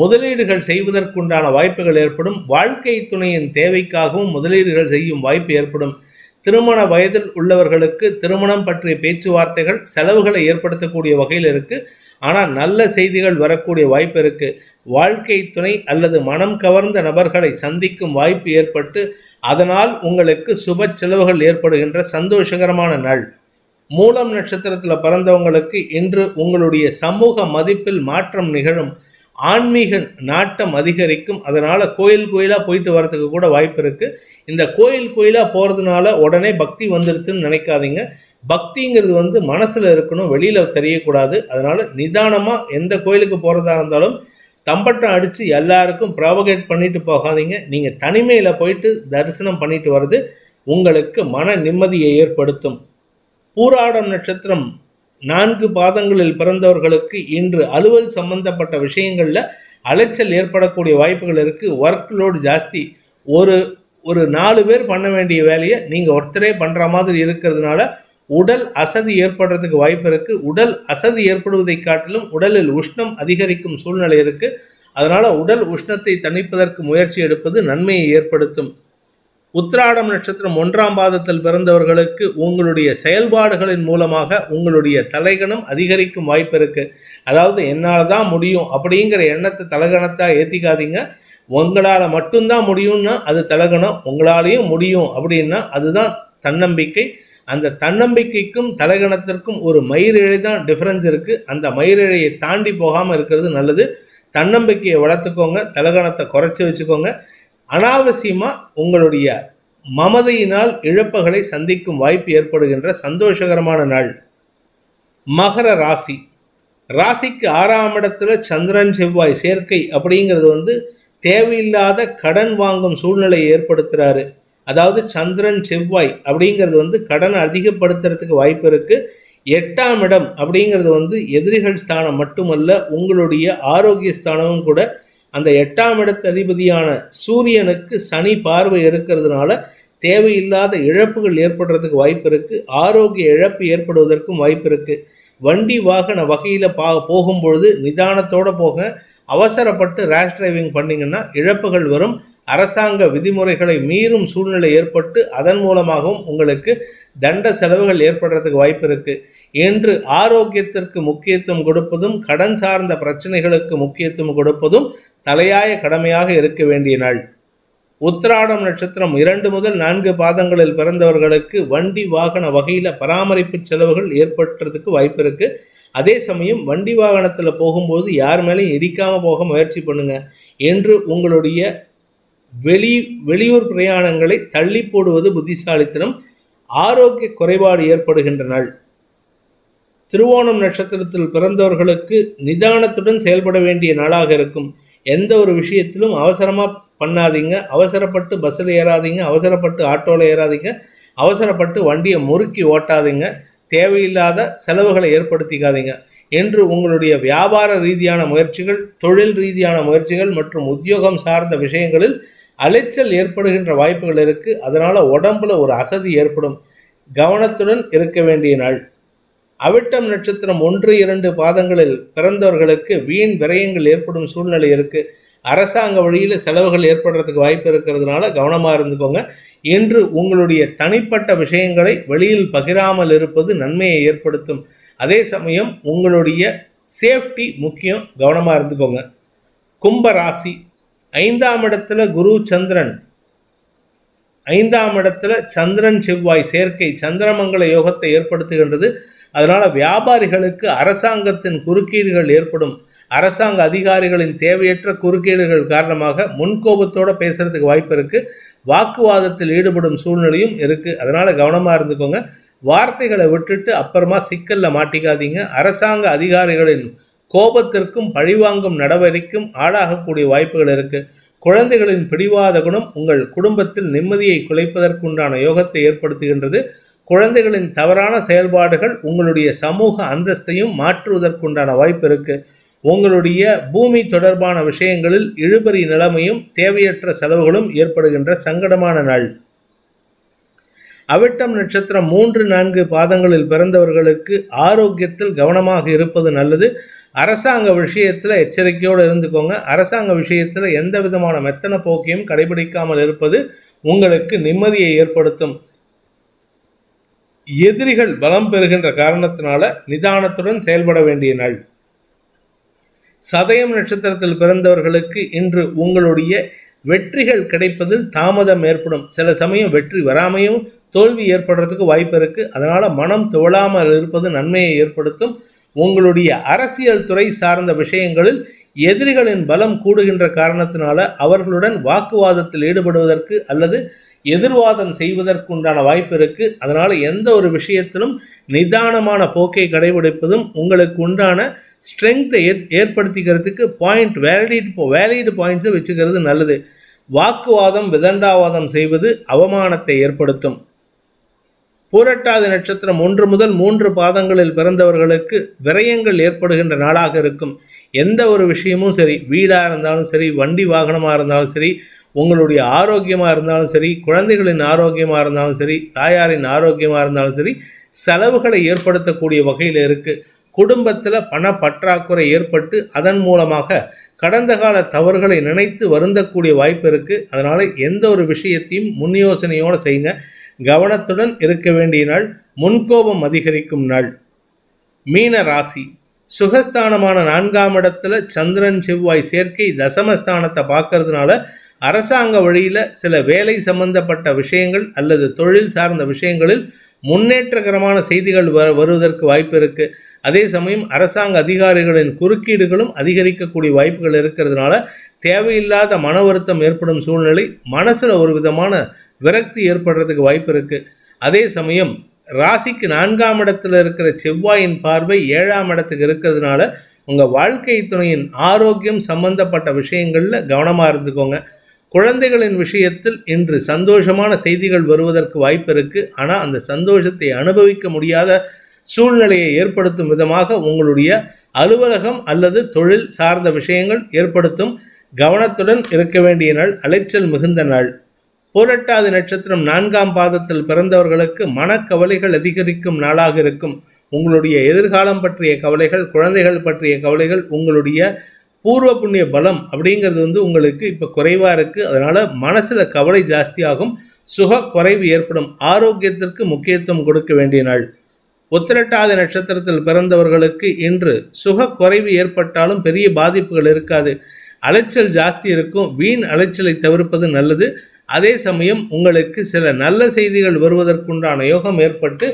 முதலீடுகள் செய்வதற்குண்டான வாய்ப்புகள் ஏற்படும் வாழ்க்கை துணையின் தேவைக்காகவும் முதலீடுகள் செய்யும் வாய்ப்பு ஏற்படும் திருமண வயதில் உள்ளவர்களுக்கு திருமணம் பற்றிய பேச்சுவார்த்தைகள் செலவுகளை ஏற்படுத்தக்கூடிய வகையில் இருக்குது ஆனால் நல்ல செய்திகள் வரக்கூடிய வாய்ப்பு இருக்குது வாழ்க்கை துணை அல்லது மனம் கவர்ந்த நபர்களை சந்திக்கும் வாய்ப்பு ஏற்பட்டு அதனால் உங்களுக்கு சுப செலவுகள் ஏற்படுகின்ற சந்தோஷகரமான நாள் மூலம் நட்சத்திரத்தில் பிறந்தவங்களுக்கு இன்று உங்களுடைய சமூக மதிப்பில் மாற்றம் நிகழும் ஆன்மீக நாட்டம் அதிகரிக்கும் அதனால் கோயில் கோயிலாக போயிட்டு வர்றதுக்கு கூட வாய்ப்பு இருக்குது இந்த கோயில் கோயிலாக போகிறதுனால உடனே பக்தி வந்துருச்சுன்னு நினைக்காதீங்க பக்திங்கிறது வந்து மனசில் இருக்கணும் வெளியில் தெரியக்கூடாது அதனால் நிதானமாக எந்த கோயிலுக்கு போகிறதா இருந்தாலும் தம்பட்டம் அடித்து எல்லாருக்கும் ப்ராவகேட் பண்ணிட்டு போகாதீங்க நீங்கள் தனிமையில் போயிட்டு தரிசனம் பண்ணிட்டு வர்றது உங்களுக்கு மன நிம்மதியை ஏற்படுத்தும் பூராடம் நட்சத்திரம் நான்கு பாதங்களில் பிறந்தவர்களுக்கு இன்று அலுவல் சம்பந்தப்பட்ட விஷயங்களில் அலைச்சல் ஏற்படக்கூடிய வாய்ப்புகள் இருக்குது ஒர்க் லோடு ஜாஸ்தி ஒரு ஒரு நாலு பேர் பண்ண வேண்டிய வேலையை நீங்கள் ஒருத்தரே பண்ணுற மாதிரி இருக்கிறதுனால உடல் அசதி ஏற்படுறதுக்கு வாய்ப்பு இருக்கு உடல் அசதி ஏற்படுவதை காட்டிலும் உடலில் உஷ்ணம் அதிகரிக்கும் சூழ்நிலை இருக்கு அதனால உடல் உஷ்ணத்தை தணிப்பதற்கு முயற்சி எடுப்பது நன்மையை ஏற்படுத்தும் உத்திராடம் நட்சத்திரம் ஒன்றாம் பாதத்தில் பிறந்தவர்களுக்கு உங்களுடைய செயல்பாடுகளின் மூலமாக உங்களுடைய தலைகணம் அதிகரிக்கும் வாய்ப்பு இருக்கு அதாவது என்னால் தான் முடியும் அப்படிங்கிற எண்ணத்தை தலைகணத்தை ஏற்றிக்காதீங்க உங்களால் மட்டும்தான் முடியும்னா அது தலைகணம் உங்களாலேயும் முடியும் அப்படின்னா அதுதான் தன்னம்பிக்கை அந்த தன்னம்பிக்கைக்கும் தலைகணத்திற்கும் ஒரு மயிரிழை தான் டிஃப்ரென்ஸ் இருக்குது அந்த மயிரிழையை தாண்டி போகாமல் இருக்கிறது நல்லது தன்னம்பிக்கையை வளர்த்துக்கோங்க தலகணத்தை குறைச்சி வச்சுக்கோங்க அனாவசியமாக உங்களுடைய மமதையினால் இழப்புகளை சந்திக்கும் வாய்ப்பு ஏற்படுகின்ற சந்தோஷகரமான நாள் மகர ராசி ராசிக்கு ஆறாம் இடத்துல சந்திரன் செவ்வாய் சேர்க்கை அப்படிங்கிறது வந்து தேவையில்லாத கடன் வாங்கும் சூழ்நிலையை ஏற்படுத்துகிறாரு அதாவது சந்திரன் செவ்வாய் அப்படிங்கிறது வந்து கடனை அதிகப்படுத்துறதுக்கு வாய்ப்பு இருக்குது எட்டாம் இடம் அப்படிங்கிறது வந்து எதிரிகள் ஸ்தானம் மட்டுமல்ல உங்களுடைய ஆரோக்கிய ஸ்தானமும் கூட அந்த எட்டாம் இடத்து அதிபதியான சூரியனுக்கு சனி பார்வை இருக்கிறதுனால தேவையில்லாத இழப்புகள் ஏற்படுறதுக்கு வாய்ப்பு இருக்குது ஆரோக்கிய இழப்பு ஏற்படுவதற்கும் வாய்ப்பு இருக்குது வண்டி வாகன வகையில் பா போகும்பொழுது நிதானத்தோடு போக அவசரப்பட்டு ரேஷ் டிரைவிங் பண்ணிங்கன்னா இழப்புகள் வரும் அரசாங்க விதிமுறைகளை மீறும் சூழ்நிலை ஏற்பட்டு அதன் மூலமாகவும் உங்களுக்கு தண்ட செலவுகள் ஏற்படுறதுக்கு வாய்ப்பு இருக்கு என்று ஆரோக்கியத்திற்கு முக்கியத்துவம் கொடுப்பதும் கடன் சார்ந்த பிரச்சனைகளுக்கு முக்கியத்துவம் கொடுப்பதும் தலையாய கடமையாக இருக்க வேண்டிய நாள் உத்திராடம் நட்சத்திரம் இரண்டு முதல் நான்கு பாதங்களில் பிறந்தவர்களுக்கு வண்டி வாகன வகையில பராமரிப்பு செலவுகள் ஏற்படுறதுக்கு வாய்ப்பு இருக்கு அதே சமயம் வண்டி வாகனத்தில் போகும்போது யார் மேலேயும் இடிக்காம போக முயற்சி பண்ணுங்க என்று உங்களுடைய வெளி வெளியூர் பிரயாணங்களை தள்ளி போடுவது புத்திசாலித்தனம் ஆரோக்கிய குறைபாடு ஏற்படுகின்ற நாள் திருவோணம் நட்சத்திரத்தில் பிறந்தவர்களுக்கு நிதானத்துடன் செயல்பட வேண்டிய நாளாக இருக்கும் எந்த ஒரு விஷயத்திலும் அவசரமாக பண்ணாதீங்க அவசரப்பட்டு பஸ்ஸில் ஏறாதீங்க அவசரப்பட்டு ஆட்டோவில் ஏறாதீங்க அவசரப்பட்டு வண்டியை முறுக்கி ஓட்டாதீங்க தேவையில்லாத செலவுகளை ஏற்படுத்திக்காதீங்க என்று உங்களுடைய வியாபார ரீதியான முயற்சிகள் தொழில் ரீதியான முயற்சிகள் மற்றும் உத்தியோகம் சார்ந்த விஷயங்களில் அலைச்சல் ஏற்படுகின்ற வாய்ப்புகள் இருக்குது அதனால் உடம்புல ஒரு அசதி ஏற்படும் கவனத்துடன் இருக்க வேண்டிய நாள் அவிட்டம் நட்சத்திரம் ஒன்று இரண்டு பாதங்களில் பிறந்தவர்களுக்கு வீண் விரயங்கள் ஏற்படும் சூழ்நிலை இருக்குது அரசாங்க வழியில் செலவுகள் ஏற்படுறதுக்கு வாய்ப்பு இருக்கிறதுனால கவனமாக இருந்துக்கோங்க இன்று உங்களுடைய தனிப்பட்ட விஷயங்களை வெளியில் பகிராமல் இருப்பது நன்மையை ஏற்படுத்தும் அதே சமயம் உங்களுடைய சேஃப்டி முக்கியம் கவனமாக இருந்துக்கோங்க கும்ப ராசி ஐந்தாம் இடத்துல குரு சந்திரன் ஐந்தாம் இடத்துல சந்திரன் செவ்வாய் சேர்க்கை சந்திரமங்கல யோகத்தை ஏற்படுத்துகின்றது அதனால் வியாபாரிகளுக்கு அரசாங்கத்தின் குறுக்கீடுகள் ஏற்படும் அரசாங்க அதிகாரிகளின் தேவையற்ற குறுக்கீடுகள் காரணமாக முன்கோபத்தோட பேசுறதுக்கு வாய்ப்பு இருக்கு வாக்குவாதத்தில் ஈடுபடும் சூழ்நிலையும் இருக்கு அதனால கவனமா இருந்துக்கோங்க வார்த்தைகளை விட்டுட்டு அப்புறமா சிக்கல்ல மாட்டிக்காதீங்க அரசாங்க அதிகாரிகளின் கோபத்திற்கும் பழிவாங்கும் நடவடிக்கைக்கும் ஆளாகக்கூடிய வாய்ப்புகள் இருக்கு குழந்தைகளின் பிடிவாத குணம் உங்கள் குடும்பத்தில் நிம்மதியை குலைப்பதற்குண்டான யோகத்தை ஏற்படுத்துகின்றது குழந்தைகளின் தவறான செயல்பாடுகள் உங்களுடைய சமூக அந்தஸ்தையும் மாற்றுவதற்குண்டான வாய்ப்பு இருக்கு உங்களுடைய பூமி தொடர்பான விஷயங்களில் இழுபறி நிலைமையும் தேவையற்ற செலவுகளும் ஏற்படுகின்ற சங்கடமான நாள் அவிட்டம் நட்சத்திரம் மூன்று நான்கு பாதங்களில் பிறந்தவர்களுக்கு ஆரோக்கியத்தில் கவனமாக இருப்பது நல்லது அரசாங்க விஷயத்தில் எச்சரிக்கையோடு இருந்துக்கோங்க அரசாங்க விஷயத்தில் எந்த விதமான மெத்தன போக்கையும் கடைபிடிக்காமல் இருப்பது உங்களுக்கு நிம்மதியை ஏற்படுத்தும் எதிரிகள் பலம் பெறுகின்ற காரணத்தினால நிதானத்துடன் செயல்பட வேண்டிய நாள் சதயம் நட்சத்திரத்தில் பிறந்தவர்களுக்கு இன்று உங்களுடைய வெற்றிகள் கிடைப்பதில் தாமதம் ஏற்படும் சில சமயம் வெற்றி வராமையும் தோல்வி ஏற்படுறதுக்கு வாய்ப்பு இருக்கு அதனால மனம் துவளாமல் இருப்பது நன்மையை ஏற்படுத்தும் உங்களுடைய அரசியல் துறை சார்ந்த விஷயங்களில் எதிரிகளின் பலம் கூடுகின்ற காரணத்தினால அவர்களுடன் வாக்குவாதத்தில் ஈடுபடுவதற்கு அல்லது எதிர்வாதம் செய்வதற்கு உண்டான வாய்ப்பு இருக்கு அதனால எந்த ஒரு விஷயத்திலும் நிதானமான போக்கை கடைபிடிப்பதும் உங்களுக்கு உண்டான ஸ்ட்ரெங்க்த்தை ஏற்படுத்திக்கிறதுக்கு பாயிண்ட் வேலிட் வேலிட் பாயிண்ட்ஸை வச்சுக்கிறது நல்லது வாக்குவாதம் விதண்டாவாதம் செய்வது அவமானத்தை ஏற்படுத்தும் பூரட்டாதி நட்சத்திரம் ஒன்று முதல் மூன்று பாதங்களில் பிறந்தவர்களுக்கு விரயங்கள் ஏற்படுகின்ற நாளாக இருக்கும் எந்த ஒரு விஷயமும் சரி வீடாக இருந்தாலும் சரி வண்டி வாகனமாக இருந்தாலும் சரி உங்களுடைய ஆரோக்கியமாக இருந்தாலும் சரி குழந்தைகளின் ஆரோக்கியமாக இருந்தாலும் சரி தாயாரின் ஆரோக்கியமாக இருந்தாலும் சரி செலவுகளை ஏற்படுத்தக்கூடிய வகையில் இருக்குது குடும்பத்தில் பண பற்றாக்குறை ஏற்பட்டு அதன் மூலமாக கடந்த கால தவறுகளை நினைத்து வருந்தக்கூடிய வாய்ப்பு இருக்குது அதனால் எந்த ஒரு விஷயத்தையும் முன் யோசனையோடு செய்யுங்க கவனத்துடன் இருக்க வேண்டிய நாள் முன்கோபம் அதிகரிக்கும் நாள் மீன ராசி சுகஸ்தானமான நான்காம் இடத்துல சந்திரன் செவ்வாய் சேர்க்கை தசமஸ்தானத்தை பார்க்கறதுனால அரசாங்க வழியில் சில வேலை சம்பந்தப்பட்ட விஷயங்கள் அல்லது தொழில் சார்ந்த விஷயங்களில் முன்னேற்றகரமான செய்திகள் வ வருவதற்கு வாய்ப்பு இருக்குது அதே சமயம் அரசாங்க அதிகாரிகளின் குறுக்கீடுகளும் அதிகரிக்கக்கூடிய வாய்ப்புகள் இருக்கிறதுனால தேவையில்லாத மன வருத்தம் ஏற்படும் சூழ்நிலை மனசில் ஒரு விதமான விரக்தி ஏற்படுறதுக்கு வாய்ப்பு இருக்குது அதே சமயம் ராசிக்கு நான்காம் இடத்துல இருக்கிற செவ்வாயின் பார்வை ஏழாம் இடத்துக்கு இருக்கிறதுனால உங்கள் வாழ்க்கை துணையின் ஆரோக்கியம் சம்பந்தப்பட்ட விஷயங்களில் கவனமாக இருந்துக்கோங்க குழந்தைகளின் விஷயத்தில் இன்று சந்தோஷமான செய்திகள் வருவதற்கு வாய்ப்பு இருக்குது ஆனால் அந்த சந்தோஷத்தை அனுபவிக்க முடியாத சூழ்நிலையை ஏற்படுத்தும் விதமாக உங்களுடைய அலுவலகம் அல்லது தொழில் சார்ந்த விஷயங்கள் ஏற்படுத்தும் கவனத்துடன் இருக்க வேண்டிய நாள் அலைச்சல் மிகுந்த நாள் பூரட்டாதி நட்சத்திரம் நான்காம் பாதத்தில் பிறந்தவர்களுக்கு மனக்கவலைகள் அதிகரிக்கும் நாளாக இருக்கும் உங்களுடைய எதிர்காலம் பற்றிய கவலைகள் குழந்தைகள் பற்றிய கவலைகள் உங்களுடைய பூர்வ புண்ணிய பலம் அப்படிங்கிறது வந்து உங்களுக்கு இப்போ குறைவாக இருக்குது அதனால் மனசில் கவலை ஜாஸ்தியாகும் சுக குறைவு ஏற்படும் ஆரோக்கியத்திற்கு முக்கியத்துவம் கொடுக்க வேண்டிய நாள் உத்திரட்டாதி நட்சத்திரத்தில் பிறந்தவர்களுக்கு இன்று சுக குறைவு ஏற்பட்டாலும் பெரிய பாதிப்புகள் இருக்காது அலைச்சல் ஜாஸ்தி இருக்கும் வீண் அலைச்சலை தவிர்ப்பது நல்லது அதே சமயம் உங்களுக்கு சில நல்ல செய்திகள் வருவதற்குண்டான யோகம் ஏற்பட்டு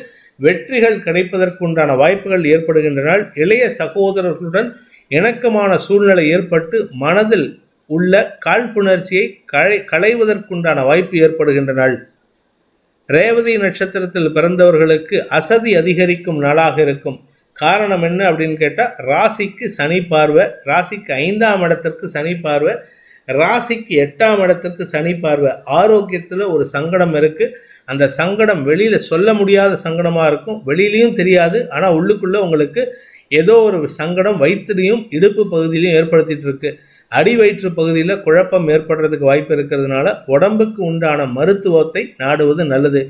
வெற்றிகள் கிடைப்பதற்குண்டான வாய்ப்புகள் ஏற்படுகின்றனால் இளைய சகோதரர்களுடன் இணக்கமான சூழ்நிலை ஏற்பட்டு மனதில் உள்ள காழ்ப்புணர்ச்சியை களை களைவதற்குண்டான வாய்ப்பு ஏற்படுகின்ற நாள் ரேவதி நட்சத்திரத்தில் பிறந்தவர்களுக்கு அசதி அதிகரிக்கும் நாளாக இருக்கும் காரணம் என்ன அப்படின்னு கேட்டால் ராசிக்கு சனி பார்வை ராசிக்கு ஐந்தாம் இடத்திற்கு சனி பார்வை ராசிக்கு எட்டாம் இடத்திற்கு சனி பார்வை ஆரோக்கியத்தில் ஒரு சங்கடம் இருக்குது அந்த சங்கடம் வெளியில் சொல்ல முடியாத சங்கடமாக இருக்கும் வெளியிலையும் தெரியாது ஆனால் உள்ளுக்குள்ளே உங்களுக்கு ஏதோ ஒரு சங்கடம் வயிற்றுலையும் இடுப்பு பகுதியிலையும் ஏற்படுத்திட்டு இருக்கு அடி வயிற்று பகுதியில் குழப்பம் ஏற்படுறதுக்கு வாய்ப்பு இருக்கிறதுனால உடம்புக்கு உண்டான மருத்துவத்தை நாடுவது நல்லது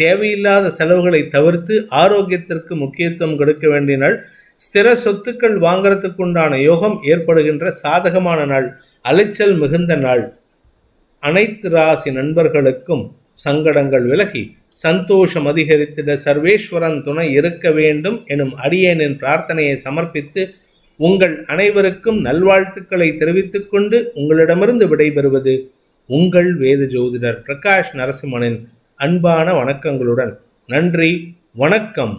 தேவையில்லாத செலவுகளை தவிர்த்து ஆரோக்கியத்திற்கு முக்கியத்துவம் கொடுக்க வேண்டிய நாள் ஸ்திர சொத்துக்கள் வாங்குறதுக்கு உண்டான யோகம் ஏற்படுகின்ற சாதகமான நாள் அலைச்சல் மிகுந்த நாள் அனைத்து ராசி நண்பர்களுக்கும் சங்கடங்கள் விலகி சந்தோஷம் அதிகரித்திட சர்வேஸ்வரன் துணை இருக்க வேண்டும் எனும் அடியேனின் பிரார்த்தனையை சமர்ப்பித்து உங்கள் அனைவருக்கும் நல்வாழ்த்துக்களை தெரிவித்துக் கொண்டு உங்களிடமிருந்து விடைபெறுவது உங்கள் வேத ஜோதிடர் பிரகாஷ் நரசிம்மனின் அன்பான வணக்கங்களுடன் நன்றி வணக்கம்